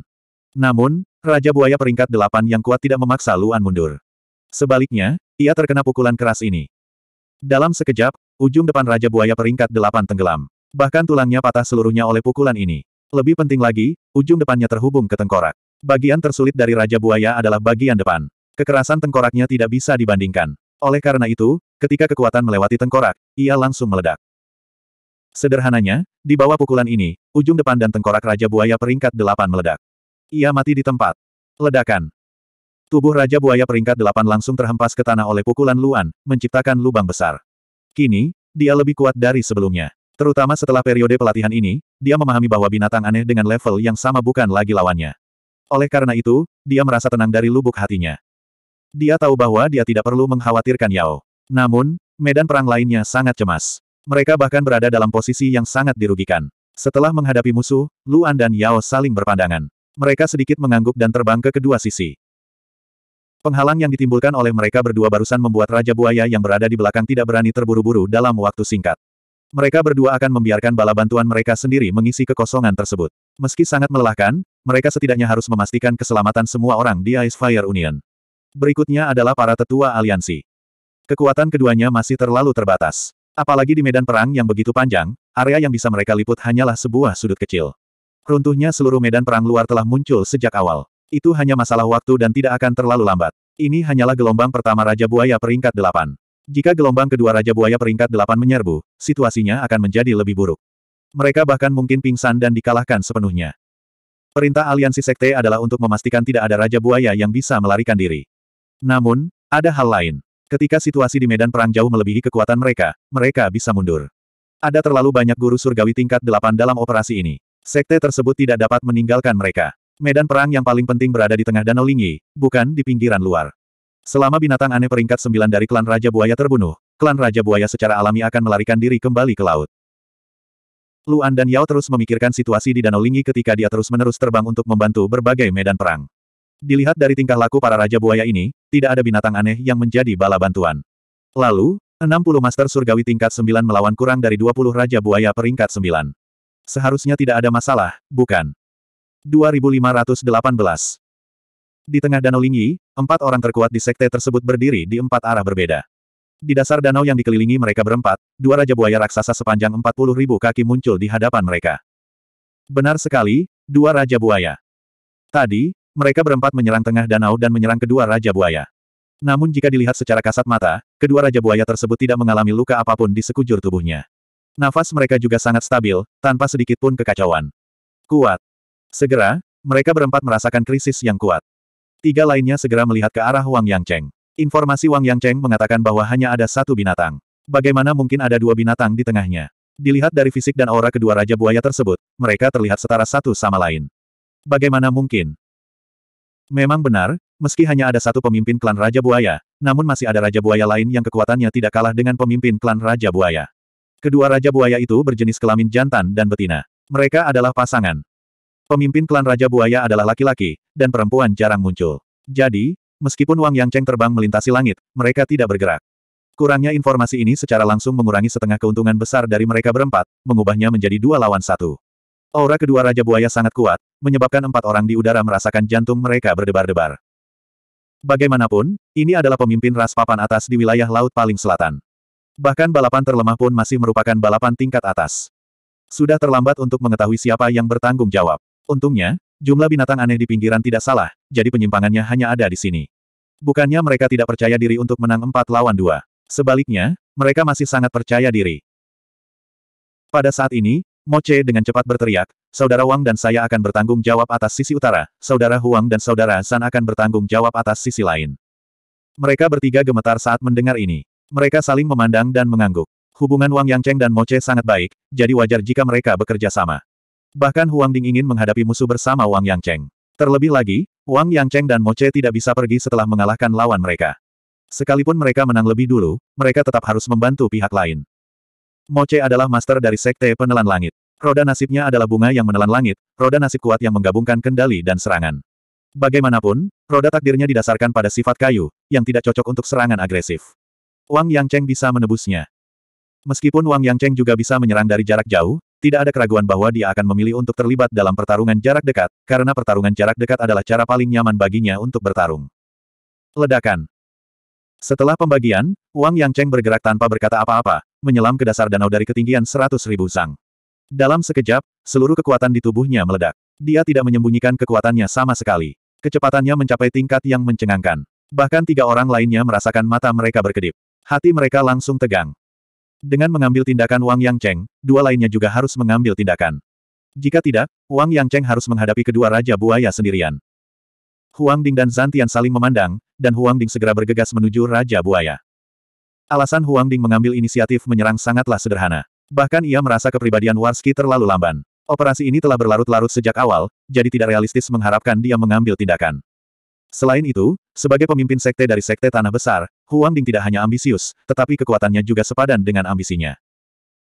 Namun, Raja Buaya peringkat delapan yang kuat tidak memaksa Luan mundur. Sebaliknya, ia terkena pukulan keras ini. Dalam sekejap, ujung depan Raja Buaya peringkat delapan tenggelam. Bahkan tulangnya patah seluruhnya oleh pukulan ini. Lebih penting lagi, ujung depannya terhubung ke tengkorak. Bagian tersulit dari Raja Buaya adalah bagian depan. Kekerasan tengkoraknya tidak bisa dibandingkan. Oleh karena itu, ketika kekuatan melewati tengkorak, ia langsung meledak. Sederhananya, di bawah pukulan ini, ujung depan dan tengkorak Raja Buaya peringkat delapan meledak. Ia mati di tempat. Ledakan. Tubuh Raja Buaya peringkat delapan langsung terhempas ke tanah oleh pukulan Luan, menciptakan lubang besar. Kini, dia lebih kuat dari sebelumnya. Terutama setelah periode pelatihan ini, dia memahami bahwa binatang aneh dengan level yang sama bukan lagi lawannya. Oleh karena itu, dia merasa tenang dari lubuk hatinya. Dia tahu bahwa dia tidak perlu mengkhawatirkan Yao. Namun, medan perang lainnya sangat cemas. Mereka bahkan berada dalam posisi yang sangat dirugikan. Setelah menghadapi musuh, Luan dan Yao saling berpandangan. Mereka sedikit mengangguk dan terbang ke kedua sisi. Penghalang yang ditimbulkan oleh mereka berdua barusan membuat Raja Buaya yang berada di belakang tidak berani terburu-buru dalam waktu singkat. Mereka berdua akan membiarkan bala bantuan mereka sendiri mengisi kekosongan tersebut. Meski sangat melelahkan, mereka setidaknya harus memastikan keselamatan semua orang di Ice Fire Union. Berikutnya adalah para tetua aliansi. Kekuatan keduanya masih terlalu terbatas. Apalagi di medan perang yang begitu panjang, area yang bisa mereka liput hanyalah sebuah sudut kecil. Runtuhnya seluruh medan perang luar telah muncul sejak awal. Itu hanya masalah waktu dan tidak akan terlalu lambat. Ini hanyalah gelombang pertama Raja Buaya peringkat delapan. Jika gelombang kedua Raja Buaya peringkat delapan menyerbu, situasinya akan menjadi lebih buruk. Mereka bahkan mungkin pingsan dan dikalahkan sepenuhnya. Perintah aliansi sekte adalah untuk memastikan tidak ada Raja Buaya yang bisa melarikan diri. Namun, ada hal lain. Ketika situasi di medan perang jauh melebihi kekuatan mereka, mereka bisa mundur. Ada terlalu banyak guru surgawi tingkat delapan dalam operasi ini. Sekte tersebut tidak dapat meninggalkan mereka. Medan perang yang paling penting berada di tengah Danau Lingyi, bukan di pinggiran luar. Selama binatang aneh peringkat sembilan dari klan Raja Buaya terbunuh, klan Raja Buaya secara alami akan melarikan diri kembali ke laut. Luan dan Yao terus memikirkan situasi di Danau Lingyi ketika dia terus-menerus terbang untuk membantu berbagai medan perang. Dilihat dari tingkah laku para Raja Buaya ini, tidak ada binatang aneh yang menjadi bala bantuan. Lalu, 60 Master Surgawi tingkat 9 melawan kurang dari 20 Raja Buaya peringkat 9. Seharusnya tidak ada masalah, bukan? 2518 Di tengah Danau Lingyi, empat orang terkuat di sekte tersebut berdiri di empat arah berbeda. Di dasar danau yang dikelilingi mereka berempat, dua raja buaya raksasa sepanjang 40 ribu kaki muncul di hadapan mereka. Benar sekali, dua raja buaya. Tadi, mereka berempat menyerang tengah danau dan menyerang kedua raja buaya. Namun jika dilihat secara kasat mata, kedua raja buaya tersebut tidak mengalami luka apapun di sekujur tubuhnya. Nafas mereka juga sangat stabil, tanpa sedikit pun kekacauan. Kuat. Segera, mereka berempat merasakan krisis yang kuat. Tiga lainnya segera melihat ke arah Wang Yangcheng. Informasi Wang Yangcheng mengatakan bahwa hanya ada satu binatang. Bagaimana mungkin ada dua binatang di tengahnya? Dilihat dari fisik dan aura kedua Raja Buaya tersebut, mereka terlihat setara satu sama lain. Bagaimana mungkin? Memang benar, meski hanya ada satu pemimpin klan Raja Buaya, namun masih ada Raja Buaya lain yang kekuatannya tidak kalah dengan pemimpin klan Raja Buaya. Kedua Raja Buaya itu berjenis kelamin jantan dan betina. Mereka adalah pasangan. Pemimpin klan Raja Buaya adalah laki-laki, dan perempuan jarang muncul. Jadi, meskipun Wang Yang Cheng terbang melintasi langit, mereka tidak bergerak. Kurangnya informasi ini secara langsung mengurangi setengah keuntungan besar dari mereka berempat, mengubahnya menjadi dua lawan satu. Aura kedua Raja Buaya sangat kuat, menyebabkan empat orang di udara merasakan jantung mereka berdebar-debar. Bagaimanapun, ini adalah pemimpin ras papan atas di wilayah laut paling selatan. Bahkan balapan terlemah pun masih merupakan balapan tingkat atas. Sudah terlambat untuk mengetahui siapa yang bertanggung jawab. Untungnya, jumlah binatang aneh di pinggiran tidak salah, jadi penyimpangannya hanya ada di sini. Bukannya mereka tidak percaya diri untuk menang empat lawan dua. Sebaliknya, mereka masih sangat percaya diri. Pada saat ini, Moce dengan cepat berteriak, Saudara Wang dan saya akan bertanggung jawab atas sisi utara, Saudara Huang dan Saudara San akan bertanggung jawab atas sisi lain. Mereka bertiga gemetar saat mendengar ini. Mereka saling memandang dan mengangguk. Hubungan Wang Yangcheng dan Moce sangat baik, jadi wajar jika mereka bekerja sama. Bahkan Huang Ding ingin menghadapi musuh bersama Wang Yangcheng. Terlebih lagi, Wang Yangcheng dan Moce tidak bisa pergi setelah mengalahkan lawan mereka. Sekalipun mereka menang lebih dulu, mereka tetap harus membantu pihak lain. Moce adalah master dari Sekte Penelan Langit. Roda nasibnya adalah bunga yang menelan langit, roda nasib kuat yang menggabungkan kendali dan serangan. Bagaimanapun, roda takdirnya didasarkan pada sifat kayu, yang tidak cocok untuk serangan agresif. Wang Yangcheng bisa menebusnya. Meskipun Wang Yangcheng juga bisa menyerang dari jarak jauh, tidak ada keraguan bahwa dia akan memilih untuk terlibat dalam pertarungan jarak dekat, karena pertarungan jarak dekat adalah cara paling nyaman baginya untuk bertarung. Ledakan Setelah pembagian, Wang Yangcheng bergerak tanpa berkata apa-apa, menyelam ke dasar danau dari ketinggian seratus ribu sang. Dalam sekejap, seluruh kekuatan di tubuhnya meledak. Dia tidak menyembunyikan kekuatannya sama sekali. Kecepatannya mencapai tingkat yang mencengangkan. Bahkan tiga orang lainnya merasakan mata mereka berkedip. Hati mereka langsung tegang. Dengan mengambil tindakan Wang Yang Cheng, dua lainnya juga harus mengambil tindakan. Jika tidak, Wang Yang Cheng harus menghadapi kedua Raja Buaya sendirian. Huang Ding dan Zantian saling memandang, dan Huang Ding segera bergegas menuju Raja Buaya. Alasan Huang Ding mengambil inisiatif menyerang sangatlah sederhana. Bahkan ia merasa kepribadian Warski terlalu lamban. Operasi ini telah berlarut-larut sejak awal, jadi tidak realistis mengharapkan dia mengambil tindakan. Selain itu, sebagai pemimpin sekte dari sekte Tanah Besar, Huang Ding tidak hanya ambisius, tetapi kekuatannya juga sepadan dengan ambisinya.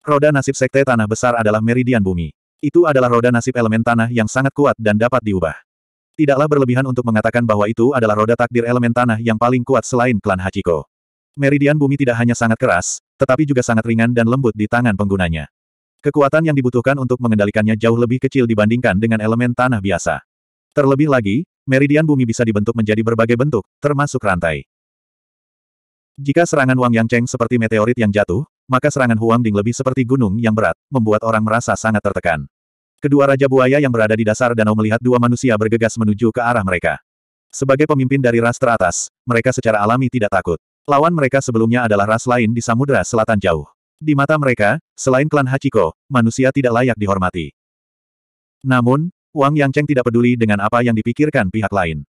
Roda nasib sekte Tanah Besar adalah meridian bumi. Itu adalah roda nasib elemen tanah yang sangat kuat dan dapat diubah. Tidaklah berlebihan untuk mengatakan bahwa itu adalah roda takdir elemen tanah yang paling kuat selain klan Hachiko. Meridian bumi tidak hanya sangat keras, tetapi juga sangat ringan dan lembut di tangan penggunanya. Kekuatan yang dibutuhkan untuk mengendalikannya jauh lebih kecil dibandingkan dengan elemen tanah biasa. Terlebih lagi, meridian bumi bisa dibentuk menjadi berbagai bentuk, termasuk rantai. Jika serangan Wang Yang Cheng seperti meteorit yang jatuh, maka serangan Huang Ding lebih seperti gunung yang berat, membuat orang merasa sangat tertekan. Kedua Raja Buaya yang berada di dasar danau melihat dua manusia bergegas menuju ke arah mereka. Sebagai pemimpin dari ras teratas, mereka secara alami tidak takut. Lawan mereka sebelumnya adalah ras lain di samudera selatan jauh. Di mata mereka, selain klan Hachiko, manusia tidak layak dihormati. Namun, Wang Yang Cheng tidak peduli dengan apa yang dipikirkan pihak lain.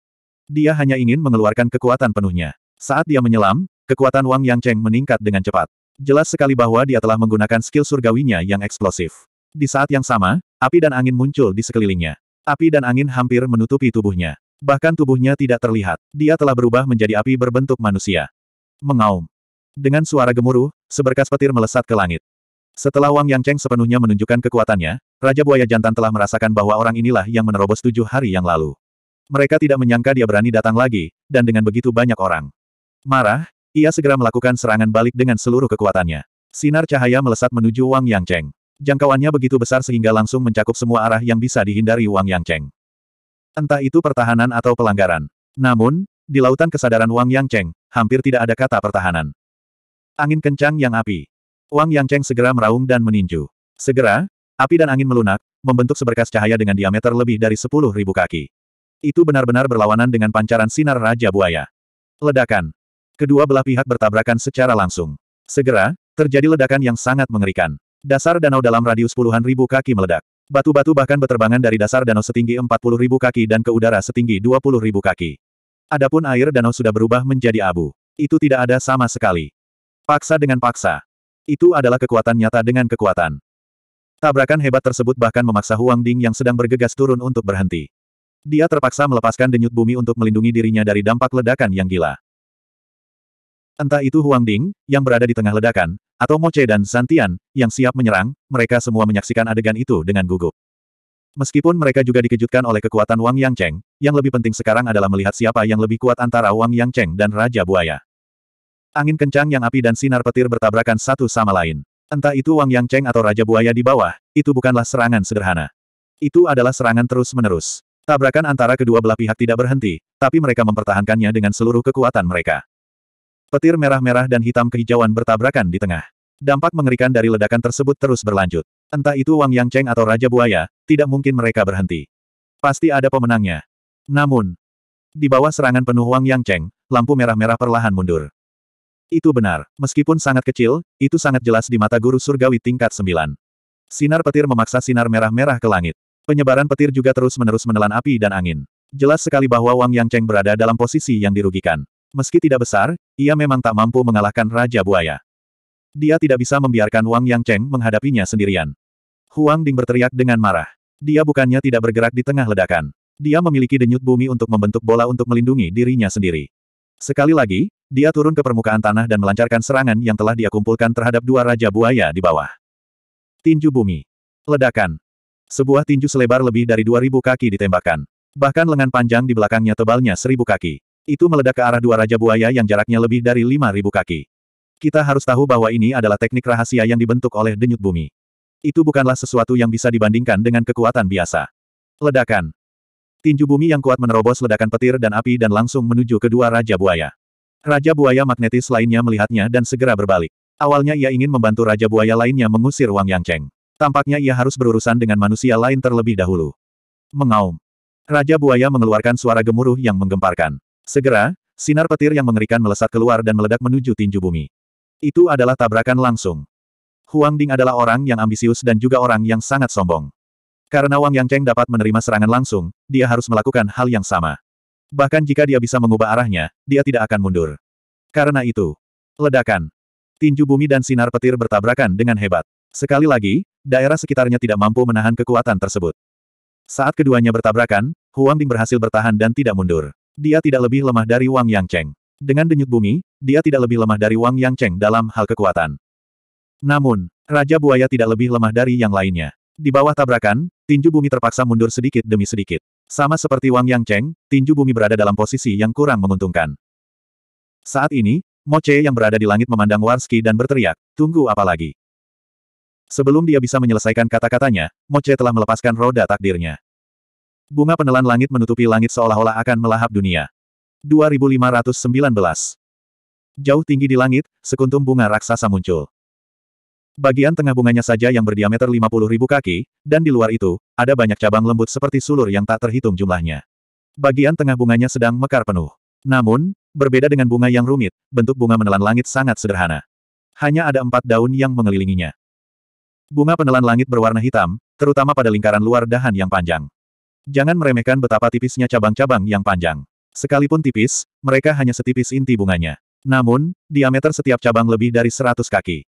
Dia hanya ingin mengeluarkan kekuatan penuhnya. Saat dia menyelam, kekuatan Wang Yang Cheng meningkat dengan cepat. Jelas sekali bahwa dia telah menggunakan skill surgawinya yang eksplosif. Di saat yang sama, api dan angin muncul di sekelilingnya. Api dan angin hampir menutupi tubuhnya. Bahkan tubuhnya tidak terlihat. Dia telah berubah menjadi api berbentuk manusia. Mengaum. Dengan suara gemuruh, seberkas petir melesat ke langit. Setelah Wang Yang Cheng sepenuhnya menunjukkan kekuatannya, Raja Buaya Jantan telah merasakan bahwa orang inilah yang menerobos tujuh hari yang lalu. Mereka tidak menyangka dia berani datang lagi, dan dengan begitu banyak orang. Marah, ia segera melakukan serangan balik dengan seluruh kekuatannya. Sinar cahaya melesat menuju Wang Yang Cheng. Jangkauannya begitu besar sehingga langsung mencakup semua arah yang bisa dihindari Wang Yang Cheng. Entah itu pertahanan atau pelanggaran. Namun, di lautan kesadaran Wang Yang Cheng, hampir tidak ada kata pertahanan. Angin kencang yang api. Wang Yangcheng segera meraung dan meninju. Segera, api dan angin melunak, membentuk seberkas cahaya dengan diameter lebih dari sepuluh ribu kaki. Itu benar-benar berlawanan dengan pancaran sinar Raja Buaya. Ledakan. Kedua belah pihak bertabrakan secara langsung. Segera, terjadi ledakan yang sangat mengerikan. Dasar danau dalam radius puluhan ribu kaki meledak. Batu-batu bahkan berterbangan dari dasar danau setinggi empat puluh ribu kaki dan ke udara setinggi dua puluh ribu kaki. Adapun air danau sudah berubah menjadi abu. Itu tidak ada sama sekali. Paksa dengan paksa. Itu adalah kekuatan nyata dengan kekuatan. Tabrakan hebat tersebut bahkan memaksa Huang Ding yang sedang bergegas turun untuk berhenti. Dia terpaksa melepaskan denyut bumi untuk melindungi dirinya dari dampak ledakan yang gila. Entah itu Huang Ding, yang berada di tengah ledakan, atau Moche dan Santian, yang siap menyerang, mereka semua menyaksikan adegan itu dengan gugup. Meskipun mereka juga dikejutkan oleh kekuatan Wang Yang Cheng, yang lebih penting sekarang adalah melihat siapa yang lebih kuat antara Wang Yang Cheng dan Raja Buaya. Angin kencang yang api dan sinar petir bertabrakan satu sama lain. Entah itu Wang Yang Cheng atau Raja Buaya di bawah, itu bukanlah serangan sederhana. Itu adalah serangan terus-menerus. Tabrakan antara kedua belah pihak tidak berhenti, tapi mereka mempertahankannya dengan seluruh kekuatan mereka. Petir merah-merah dan hitam kehijauan bertabrakan di tengah. Dampak mengerikan dari ledakan tersebut terus berlanjut. Entah itu Wang Yang Cheng atau Raja Buaya, tidak mungkin mereka berhenti. Pasti ada pemenangnya. Namun, di bawah serangan penuh Wang Yang Cheng, lampu merah-merah perlahan mundur. Itu benar. Meskipun sangat kecil, itu sangat jelas di mata guru surgawi tingkat 9. Sinar petir memaksa sinar merah-merah ke langit. Penyebaran petir juga terus-menerus menelan api dan angin. Jelas sekali bahwa Wang Yang Cheng berada dalam posisi yang dirugikan. Meski tidak besar, ia memang tak mampu mengalahkan Raja Buaya. Dia tidak bisa membiarkan Wang Yang Cheng menghadapinya sendirian. Huang Ding berteriak dengan marah. Dia bukannya tidak bergerak di tengah ledakan. Dia memiliki denyut bumi untuk membentuk bola untuk melindungi dirinya sendiri. Sekali lagi, dia turun ke permukaan tanah dan melancarkan serangan yang telah dia kumpulkan terhadap dua Raja Buaya di bawah. Tinju bumi. Ledakan. Sebuah tinju selebar lebih dari 2.000 kaki ditembakkan. Bahkan lengan panjang di belakangnya tebalnya 1.000 kaki. Itu meledak ke arah dua Raja Buaya yang jaraknya lebih dari 5.000 kaki. Kita harus tahu bahwa ini adalah teknik rahasia yang dibentuk oleh denyut bumi. Itu bukanlah sesuatu yang bisa dibandingkan dengan kekuatan biasa. Ledakan. Tinju bumi yang kuat menerobos ledakan petir dan api dan langsung menuju kedua Raja Buaya. Raja buaya magnetis lainnya melihatnya dan segera berbalik. Awalnya ia ingin membantu raja buaya lainnya mengusir Wang Yangcheng. Tampaknya ia harus berurusan dengan manusia lain terlebih dahulu. Mengaum. Raja buaya mengeluarkan suara gemuruh yang menggemparkan. Segera, sinar petir yang mengerikan melesat keluar dan meledak menuju tinju bumi. Itu adalah tabrakan langsung. Huang Ding adalah orang yang ambisius dan juga orang yang sangat sombong. Karena Wang Yangcheng dapat menerima serangan langsung, dia harus melakukan hal yang sama. Bahkan jika dia bisa mengubah arahnya, dia tidak akan mundur. Karena itu, ledakan. Tinju bumi dan sinar petir bertabrakan dengan hebat. Sekali lagi, daerah sekitarnya tidak mampu menahan kekuatan tersebut. Saat keduanya bertabrakan, Huang Ding berhasil bertahan dan tidak mundur. Dia tidak lebih lemah dari Wang Yang Cheng. Dengan denyut bumi, dia tidak lebih lemah dari Wang Yang Cheng dalam hal kekuatan. Namun, Raja Buaya tidak lebih lemah dari yang lainnya. Di bawah tabrakan, tinju bumi terpaksa mundur sedikit demi sedikit. Sama seperti Wang Yang Cheng, tinju bumi berada dalam posisi yang kurang menguntungkan. Saat ini, Che yang berada di langit memandang Warski dan berteriak, tunggu apa lagi? Sebelum dia bisa menyelesaikan kata-katanya, Che telah melepaskan roda takdirnya. Bunga penelan langit menutupi langit seolah-olah akan melahap dunia. 2519 Jauh tinggi di langit, sekuntum bunga raksasa muncul. Bagian tengah bunganya saja yang berdiameter 50 ribu kaki, dan di luar itu, ada banyak cabang lembut seperti sulur yang tak terhitung jumlahnya. Bagian tengah bunganya sedang mekar penuh. Namun, berbeda dengan bunga yang rumit, bentuk bunga menelan langit sangat sederhana. Hanya ada empat daun yang mengelilinginya. Bunga penelan langit berwarna hitam, terutama pada lingkaran luar dahan yang panjang. Jangan meremehkan betapa tipisnya cabang-cabang yang panjang. Sekalipun tipis, mereka hanya setipis inti bunganya. Namun, diameter setiap cabang lebih dari 100 kaki.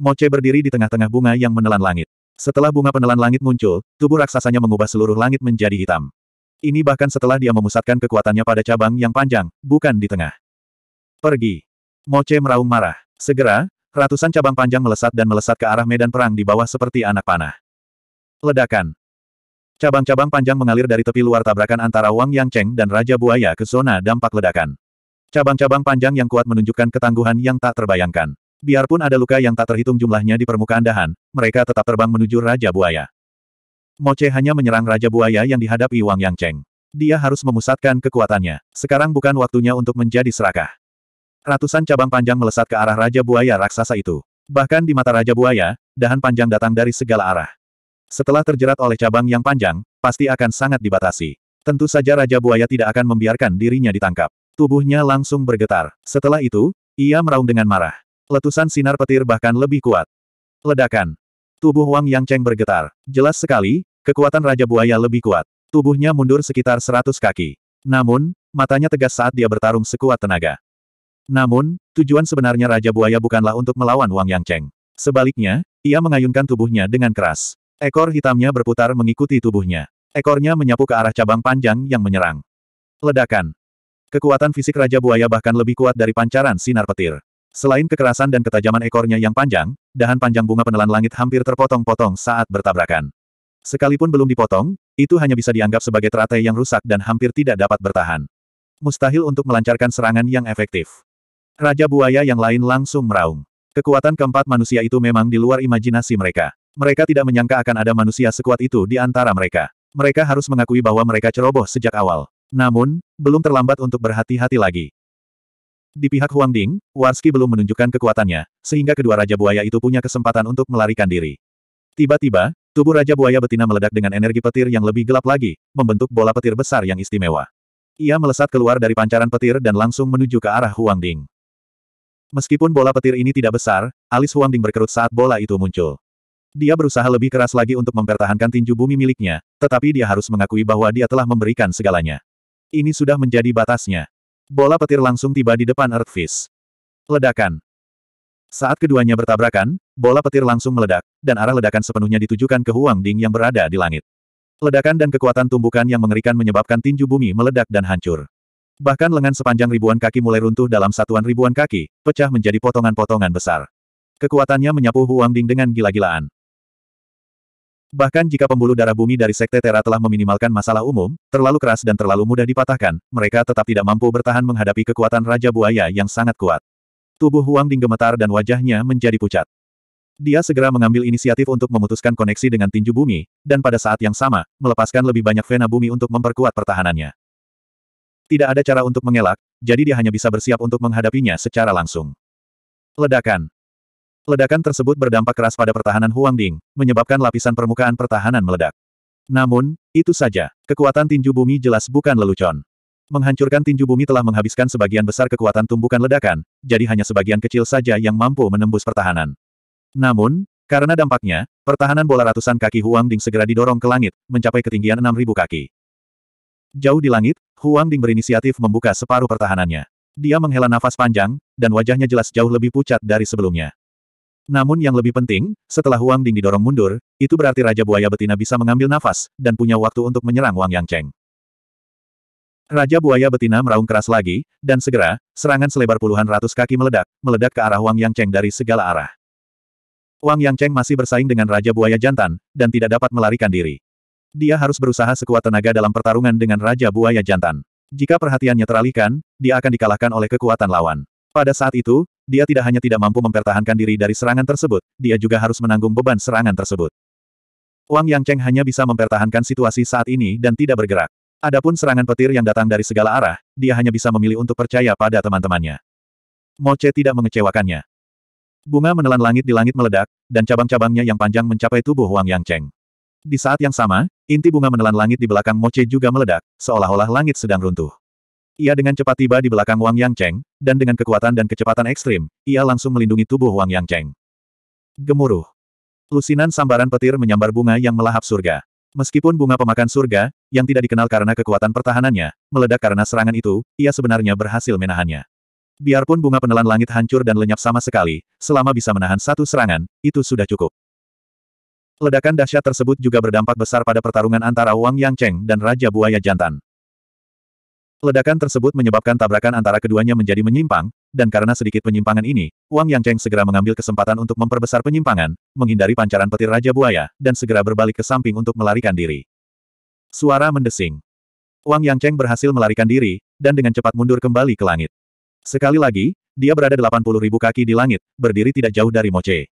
Moce berdiri di tengah-tengah bunga yang menelan langit. Setelah bunga penelan langit muncul, tubuh raksasanya mengubah seluruh langit menjadi hitam. Ini bahkan setelah dia memusatkan kekuatannya pada cabang yang panjang, bukan di tengah. Pergi. Moce meraung marah. Segera, ratusan cabang panjang melesat dan melesat ke arah medan perang di bawah seperti anak panah. Ledakan. Cabang-cabang panjang mengalir dari tepi luar tabrakan antara Wang Yang Cheng dan Raja Buaya ke zona dampak ledakan. Cabang-cabang panjang yang kuat menunjukkan ketangguhan yang tak terbayangkan. Biarpun ada luka yang tak terhitung jumlahnya di permukaan dahan, mereka tetap terbang menuju Raja Buaya. Moce hanya menyerang Raja Buaya yang dihadapi Wang Yang Cheng. Dia harus memusatkan kekuatannya. Sekarang bukan waktunya untuk menjadi serakah. Ratusan cabang panjang melesat ke arah Raja Buaya raksasa itu. Bahkan di mata Raja Buaya, dahan panjang datang dari segala arah. Setelah terjerat oleh cabang yang panjang, pasti akan sangat dibatasi. Tentu saja Raja Buaya tidak akan membiarkan dirinya ditangkap. Tubuhnya langsung bergetar. Setelah itu, ia meraung dengan marah. Letusan sinar petir bahkan lebih kuat. Ledakan. Tubuh Wang Yangcheng bergetar. Jelas sekali, kekuatan Raja Buaya lebih kuat. Tubuhnya mundur sekitar 100 kaki. Namun, matanya tegas saat dia bertarung sekuat tenaga. Namun, tujuan sebenarnya Raja Buaya bukanlah untuk melawan Wang Yangcheng. Sebaliknya, ia mengayunkan tubuhnya dengan keras. Ekor hitamnya berputar mengikuti tubuhnya. Ekornya menyapu ke arah cabang panjang yang menyerang. Ledakan. Kekuatan fisik Raja Buaya bahkan lebih kuat dari pancaran sinar petir. Selain kekerasan dan ketajaman ekornya yang panjang, dahan panjang bunga penelan langit hampir terpotong-potong saat bertabrakan. Sekalipun belum dipotong, itu hanya bisa dianggap sebagai teratai yang rusak dan hampir tidak dapat bertahan. Mustahil untuk melancarkan serangan yang efektif. Raja buaya yang lain langsung meraung. Kekuatan keempat manusia itu memang di luar imajinasi mereka. Mereka tidak menyangka akan ada manusia sekuat itu di antara mereka. Mereka harus mengakui bahwa mereka ceroboh sejak awal. Namun, belum terlambat untuk berhati-hati lagi. Di pihak Huang Ding, Warski belum menunjukkan kekuatannya, sehingga kedua Raja Buaya itu punya kesempatan untuk melarikan diri. Tiba-tiba, tubuh Raja Buaya betina meledak dengan energi petir yang lebih gelap lagi, membentuk bola petir besar yang istimewa. Ia melesat keluar dari pancaran petir dan langsung menuju ke arah Huang Ding. Meskipun bola petir ini tidak besar, alis Huang Ding berkerut saat bola itu muncul. Dia berusaha lebih keras lagi untuk mempertahankan tinju bumi miliknya, tetapi dia harus mengakui bahwa dia telah memberikan segalanya. Ini sudah menjadi batasnya. Bola petir langsung tiba di depan Earthfish. Ledakan. Saat keduanya bertabrakan, bola petir langsung meledak, dan arah ledakan sepenuhnya ditujukan ke Huang Ding yang berada di langit. Ledakan dan kekuatan tumbukan yang mengerikan menyebabkan tinju bumi meledak dan hancur. Bahkan lengan sepanjang ribuan kaki mulai runtuh dalam satuan ribuan kaki, pecah menjadi potongan-potongan besar. Kekuatannya menyapu Huang Ding dengan gila-gilaan. Bahkan jika pembuluh darah bumi dari Sekte Terra telah meminimalkan masalah umum, terlalu keras dan terlalu mudah dipatahkan, mereka tetap tidak mampu bertahan menghadapi kekuatan Raja Buaya yang sangat kuat. Tubuh Huang Ding gemetar dan wajahnya menjadi pucat. Dia segera mengambil inisiatif untuk memutuskan koneksi dengan tinju bumi, dan pada saat yang sama, melepaskan lebih banyak vena bumi untuk memperkuat pertahanannya. Tidak ada cara untuk mengelak, jadi dia hanya bisa bersiap untuk menghadapinya secara langsung. Ledakan. Ledakan tersebut berdampak keras pada pertahanan Huang Ding, menyebabkan lapisan permukaan pertahanan meledak. Namun, itu saja, kekuatan tinju bumi jelas bukan lelucon. Menghancurkan tinju bumi telah menghabiskan sebagian besar kekuatan tumbukan ledakan, jadi hanya sebagian kecil saja yang mampu menembus pertahanan. Namun, karena dampaknya, pertahanan bola ratusan kaki Huang Ding segera didorong ke langit, mencapai ketinggian 6.000 kaki. Jauh di langit, Huang Ding berinisiatif membuka separuh pertahanannya. Dia menghela nafas panjang, dan wajahnya jelas jauh lebih pucat dari sebelumnya. Namun yang lebih penting, setelah Huang Ding didorong mundur, itu berarti Raja Buaya Betina bisa mengambil nafas, dan punya waktu untuk menyerang Wang Yang Cheng. Raja Buaya Betina meraung keras lagi, dan segera, serangan selebar puluhan ratus kaki meledak, meledak ke arah Wang Yang Cheng dari segala arah. Wang Yang Cheng masih bersaing dengan Raja Buaya Jantan, dan tidak dapat melarikan diri. Dia harus berusaha sekuat tenaga dalam pertarungan dengan Raja Buaya Jantan. Jika perhatiannya teralihkan, dia akan dikalahkan oleh kekuatan lawan. Pada saat itu, dia tidak hanya tidak mampu mempertahankan diri dari serangan tersebut, dia juga harus menanggung beban serangan tersebut. Wang Yang Cheng hanya bisa mempertahankan situasi saat ini dan tidak bergerak. Adapun serangan petir yang datang dari segala arah, dia hanya bisa memilih untuk percaya pada teman-temannya. Che tidak mengecewakannya. Bunga menelan langit di langit meledak, dan cabang-cabangnya yang panjang mencapai tubuh Wang Yang Cheng. Di saat yang sama, inti bunga menelan langit di belakang Che juga meledak, seolah-olah langit sedang runtuh. Ia dengan cepat tiba di belakang Wang Yang Cheng, dan dengan kekuatan dan kecepatan ekstrim, ia langsung melindungi tubuh Wang Yang Cheng. Gemuruh. Lusinan sambaran petir menyambar bunga yang melahap surga. Meskipun bunga pemakan surga, yang tidak dikenal karena kekuatan pertahanannya, meledak karena serangan itu, ia sebenarnya berhasil menahannya. Biarpun bunga penelan langit hancur dan lenyap sama sekali, selama bisa menahan satu serangan, itu sudah cukup. Ledakan dahsyat tersebut juga berdampak besar pada pertarungan antara Wang Yang Cheng dan Raja Buaya Jantan. Ledakan tersebut menyebabkan tabrakan antara keduanya menjadi menyimpang, dan karena sedikit penyimpangan ini, Wang Yangcheng segera mengambil kesempatan untuk memperbesar penyimpangan, menghindari pancaran petir Raja Buaya, dan segera berbalik ke samping untuk melarikan diri. Suara mendesing. Wang Yangcheng berhasil melarikan diri, dan dengan cepat mundur kembali ke langit. Sekali lagi, dia berada 80 ribu kaki di langit, berdiri tidak jauh dari Moche.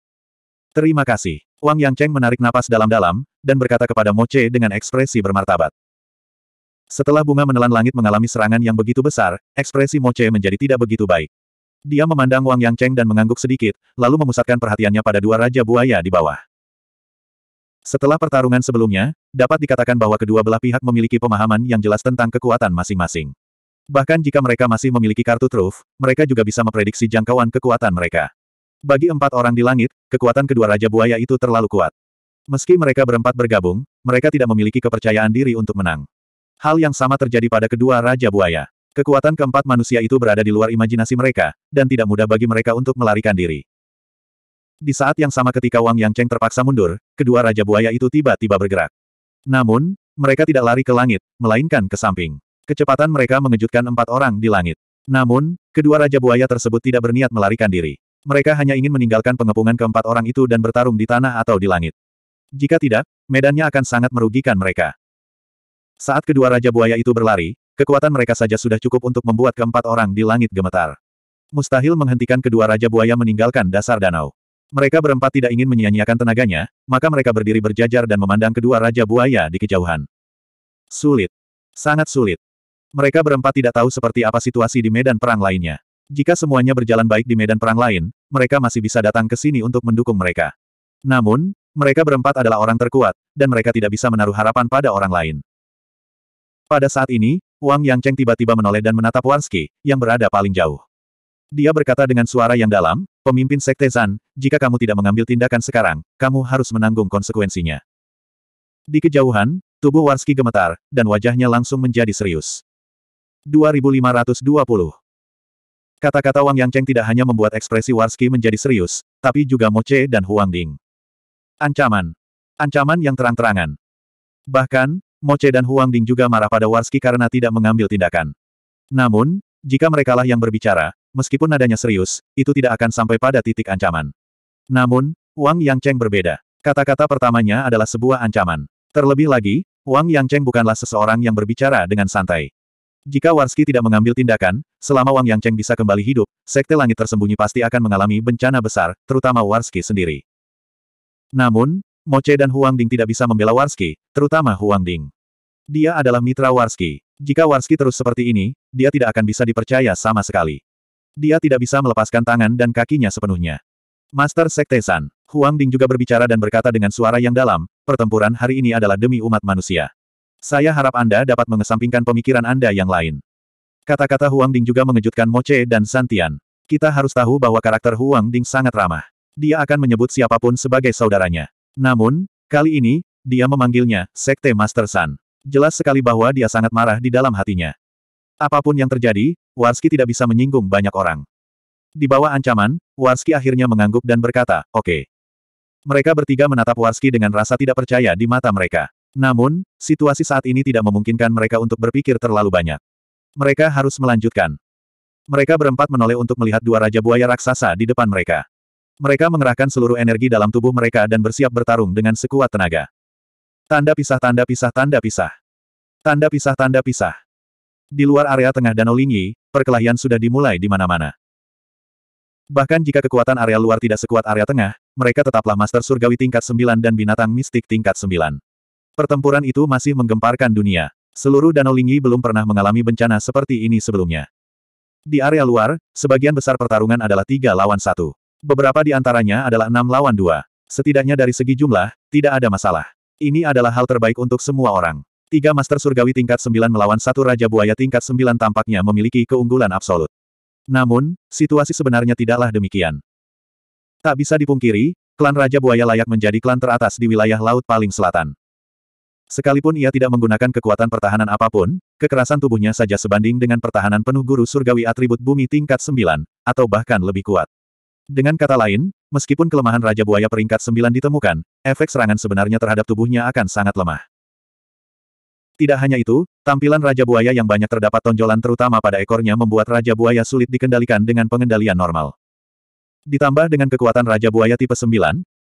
Terima kasih. Wang Yangcheng menarik napas dalam-dalam, dan berkata kepada Moche dengan ekspresi bermartabat. Setelah bunga menelan langit mengalami serangan yang begitu besar, ekspresi Moche menjadi tidak begitu baik. Dia memandang Wang Yang Cheng dan mengangguk sedikit, lalu memusatkan perhatiannya pada dua raja buaya di bawah. Setelah pertarungan sebelumnya, dapat dikatakan bahwa kedua belah pihak memiliki pemahaman yang jelas tentang kekuatan masing-masing. Bahkan jika mereka masih memiliki kartu truf, mereka juga bisa memprediksi jangkauan kekuatan mereka. Bagi empat orang di langit, kekuatan kedua raja buaya itu terlalu kuat. Meski mereka berempat bergabung, mereka tidak memiliki kepercayaan diri untuk menang. Hal yang sama terjadi pada kedua Raja Buaya. Kekuatan keempat manusia itu berada di luar imajinasi mereka, dan tidak mudah bagi mereka untuk melarikan diri. Di saat yang sama ketika Wang Yang Cheng terpaksa mundur, kedua Raja Buaya itu tiba-tiba bergerak. Namun, mereka tidak lari ke langit, melainkan ke samping. Kecepatan mereka mengejutkan empat orang di langit. Namun, kedua Raja Buaya tersebut tidak berniat melarikan diri. Mereka hanya ingin meninggalkan pengepungan keempat orang itu dan bertarung di tanah atau di langit. Jika tidak, medannya akan sangat merugikan mereka. Saat kedua Raja Buaya itu berlari, kekuatan mereka saja sudah cukup untuk membuat keempat orang di langit gemetar. Mustahil menghentikan kedua Raja Buaya meninggalkan dasar danau. Mereka berempat tidak ingin menyia-nyiakan tenaganya, maka mereka berdiri berjajar dan memandang kedua Raja Buaya di kejauhan. Sulit. Sangat sulit. Mereka berempat tidak tahu seperti apa situasi di medan perang lainnya. Jika semuanya berjalan baik di medan perang lain, mereka masih bisa datang ke sini untuk mendukung mereka. Namun, mereka berempat adalah orang terkuat, dan mereka tidak bisa menaruh harapan pada orang lain. Pada saat ini, Wang Yang Cheng tiba-tiba menoleh dan menatap Wanski, yang berada paling jauh. Dia berkata dengan suara yang dalam, pemimpin Sekte Zan, jika kamu tidak mengambil tindakan sekarang, kamu harus menanggung konsekuensinya. Di kejauhan, tubuh Warski gemetar, dan wajahnya langsung menjadi serius. 2520 Kata-kata Wang Yang Cheng tidak hanya membuat ekspresi Warski menjadi serius, tapi juga Che dan Huang Ding. Ancaman. Ancaman yang terang-terangan. Bahkan, Moce dan Huang Ding juga marah pada Warski karena tidak mengambil tindakan. Namun, jika merekalah yang berbicara, meskipun nadanya serius, itu tidak akan sampai pada titik ancaman. Namun, Wang Yang Cheng berbeda. Kata-kata pertamanya adalah sebuah ancaman. Terlebih lagi, Wang Yang Cheng bukanlah seseorang yang berbicara dengan santai. Jika Warski tidak mengambil tindakan, selama Wang Yang Cheng bisa kembali hidup, Sekte Langit Tersembunyi pasti akan mengalami bencana besar, terutama Warski sendiri. Namun, Moce dan Huang Ding tidak bisa membela Warski, terutama Huang Ding. Dia adalah mitra Warski. Jika Warski terus seperti ini, dia tidak akan bisa dipercaya sama sekali. Dia tidak bisa melepaskan tangan dan kakinya sepenuhnya. Master Sekte San, Huang Ding juga berbicara dan berkata dengan suara yang dalam, pertempuran hari ini adalah demi umat manusia. Saya harap Anda dapat mengesampingkan pemikiran Anda yang lain. Kata-kata Huang Ding juga mengejutkan Moce dan Santian. Kita harus tahu bahwa karakter Huang Ding sangat ramah. Dia akan menyebut siapapun sebagai saudaranya. Namun, kali ini, dia memanggilnya, Sekte Master San. Jelas sekali bahwa dia sangat marah di dalam hatinya. Apapun yang terjadi, Warski tidak bisa menyinggung banyak orang. Di bawah ancaman, Warski akhirnya mengangguk dan berkata, oke. Okay. Mereka bertiga menatap Warski dengan rasa tidak percaya di mata mereka. Namun, situasi saat ini tidak memungkinkan mereka untuk berpikir terlalu banyak. Mereka harus melanjutkan. Mereka berempat menoleh untuk melihat dua raja buaya raksasa di depan mereka. Mereka mengerahkan seluruh energi dalam tubuh mereka dan bersiap bertarung dengan sekuat tenaga. Tanda pisah tanda pisah tanda pisah. Tanda pisah tanda pisah. Di luar area tengah Danau Lingyi, perkelahian sudah dimulai di mana-mana. Bahkan jika kekuatan area luar tidak sekuat area tengah, mereka tetaplah Master Surgawi tingkat 9 dan binatang mistik tingkat 9. Pertempuran itu masih menggemparkan dunia. Seluruh Danau Lingyi belum pernah mengalami bencana seperti ini sebelumnya. Di area luar, sebagian besar pertarungan adalah tiga lawan satu. Beberapa di antaranya adalah enam lawan dua. Setidaknya dari segi jumlah, tidak ada masalah. Ini adalah hal terbaik untuk semua orang. Tiga Master Surgawi tingkat 9 melawan satu Raja Buaya tingkat 9 tampaknya memiliki keunggulan absolut. Namun, situasi sebenarnya tidaklah demikian. Tak bisa dipungkiri, klan Raja Buaya layak menjadi klan teratas di wilayah laut paling selatan. Sekalipun ia tidak menggunakan kekuatan pertahanan apapun, kekerasan tubuhnya saja sebanding dengan pertahanan penuh guru surgawi atribut bumi tingkat 9, atau bahkan lebih kuat. Dengan kata lain, Meskipun kelemahan Raja Buaya peringkat 9 ditemukan, efek serangan sebenarnya terhadap tubuhnya akan sangat lemah. Tidak hanya itu, tampilan Raja Buaya yang banyak terdapat tonjolan terutama pada ekornya membuat Raja Buaya sulit dikendalikan dengan pengendalian normal. Ditambah dengan kekuatan Raja Buaya tipe 9,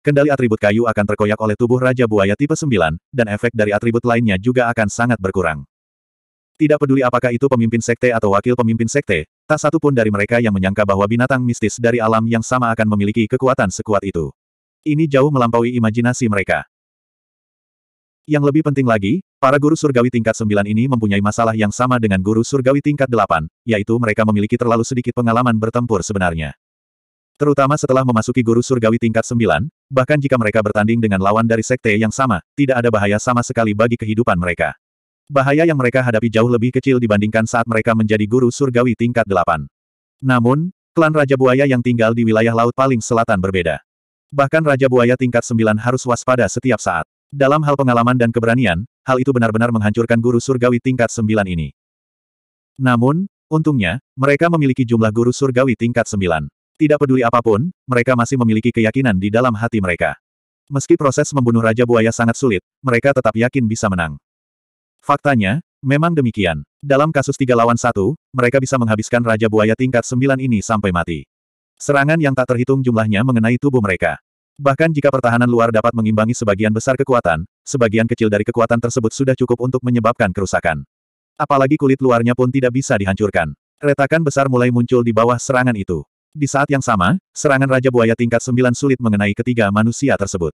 kendali atribut kayu akan terkoyak oleh tubuh Raja Buaya tipe 9, dan efek dari atribut lainnya juga akan sangat berkurang. Tidak peduli apakah itu pemimpin sekte atau wakil pemimpin sekte, Tak satu pun dari mereka yang menyangka bahwa binatang mistis dari alam yang sama akan memiliki kekuatan sekuat itu. Ini jauh melampaui imajinasi mereka. Yang lebih penting lagi, para guru surgawi tingkat 9 ini mempunyai masalah yang sama dengan guru surgawi tingkat 8, yaitu mereka memiliki terlalu sedikit pengalaman bertempur sebenarnya. Terutama setelah memasuki guru surgawi tingkat 9, bahkan jika mereka bertanding dengan lawan dari sekte yang sama, tidak ada bahaya sama sekali bagi kehidupan mereka. Bahaya yang mereka hadapi jauh lebih kecil dibandingkan saat mereka menjadi guru surgawi tingkat delapan. Namun, klan Raja Buaya yang tinggal di wilayah laut paling selatan berbeda. Bahkan Raja Buaya tingkat sembilan harus waspada setiap saat. Dalam hal pengalaman dan keberanian, hal itu benar-benar menghancurkan guru surgawi tingkat sembilan ini. Namun, untungnya, mereka memiliki jumlah guru surgawi tingkat sembilan. Tidak peduli apapun, mereka masih memiliki keyakinan di dalam hati mereka. Meski proses membunuh Raja Buaya sangat sulit, mereka tetap yakin bisa menang. Faktanya, memang demikian. Dalam kasus tiga lawan satu, mereka bisa menghabiskan Raja Buaya tingkat sembilan ini sampai mati. Serangan yang tak terhitung jumlahnya mengenai tubuh mereka. Bahkan jika pertahanan luar dapat mengimbangi sebagian besar kekuatan, sebagian kecil dari kekuatan tersebut sudah cukup untuk menyebabkan kerusakan. Apalagi kulit luarnya pun tidak bisa dihancurkan. Retakan besar mulai muncul di bawah serangan itu. Di saat yang sama, serangan Raja Buaya tingkat sembilan sulit mengenai ketiga manusia tersebut.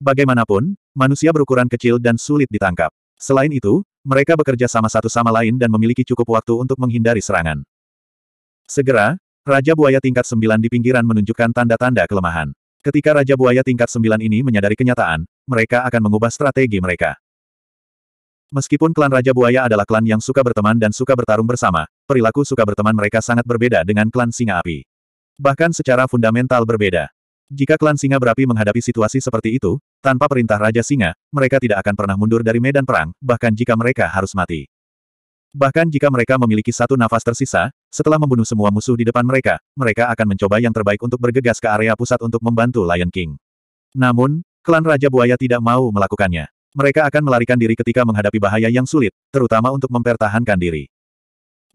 Bagaimanapun, manusia berukuran kecil dan sulit ditangkap. Selain itu, mereka bekerja sama satu sama lain dan memiliki cukup waktu untuk menghindari serangan. Segera, Raja Buaya tingkat Sembilan di pinggiran menunjukkan tanda-tanda kelemahan. Ketika Raja Buaya tingkat Sembilan ini menyadari kenyataan, mereka akan mengubah strategi mereka. Meskipun klan Raja Buaya adalah klan yang suka berteman dan suka bertarung bersama, perilaku suka berteman mereka sangat berbeda dengan klan Singa Api. Bahkan secara fundamental berbeda. Jika klan Singa Berapi menghadapi situasi seperti itu, tanpa perintah Raja Singa, mereka tidak akan pernah mundur dari medan perang, bahkan jika mereka harus mati. Bahkan jika mereka memiliki satu nafas tersisa, setelah membunuh semua musuh di depan mereka, mereka akan mencoba yang terbaik untuk bergegas ke area pusat untuk membantu Lion King. Namun, klan Raja Buaya tidak mau melakukannya. Mereka akan melarikan diri ketika menghadapi bahaya yang sulit, terutama untuk mempertahankan diri.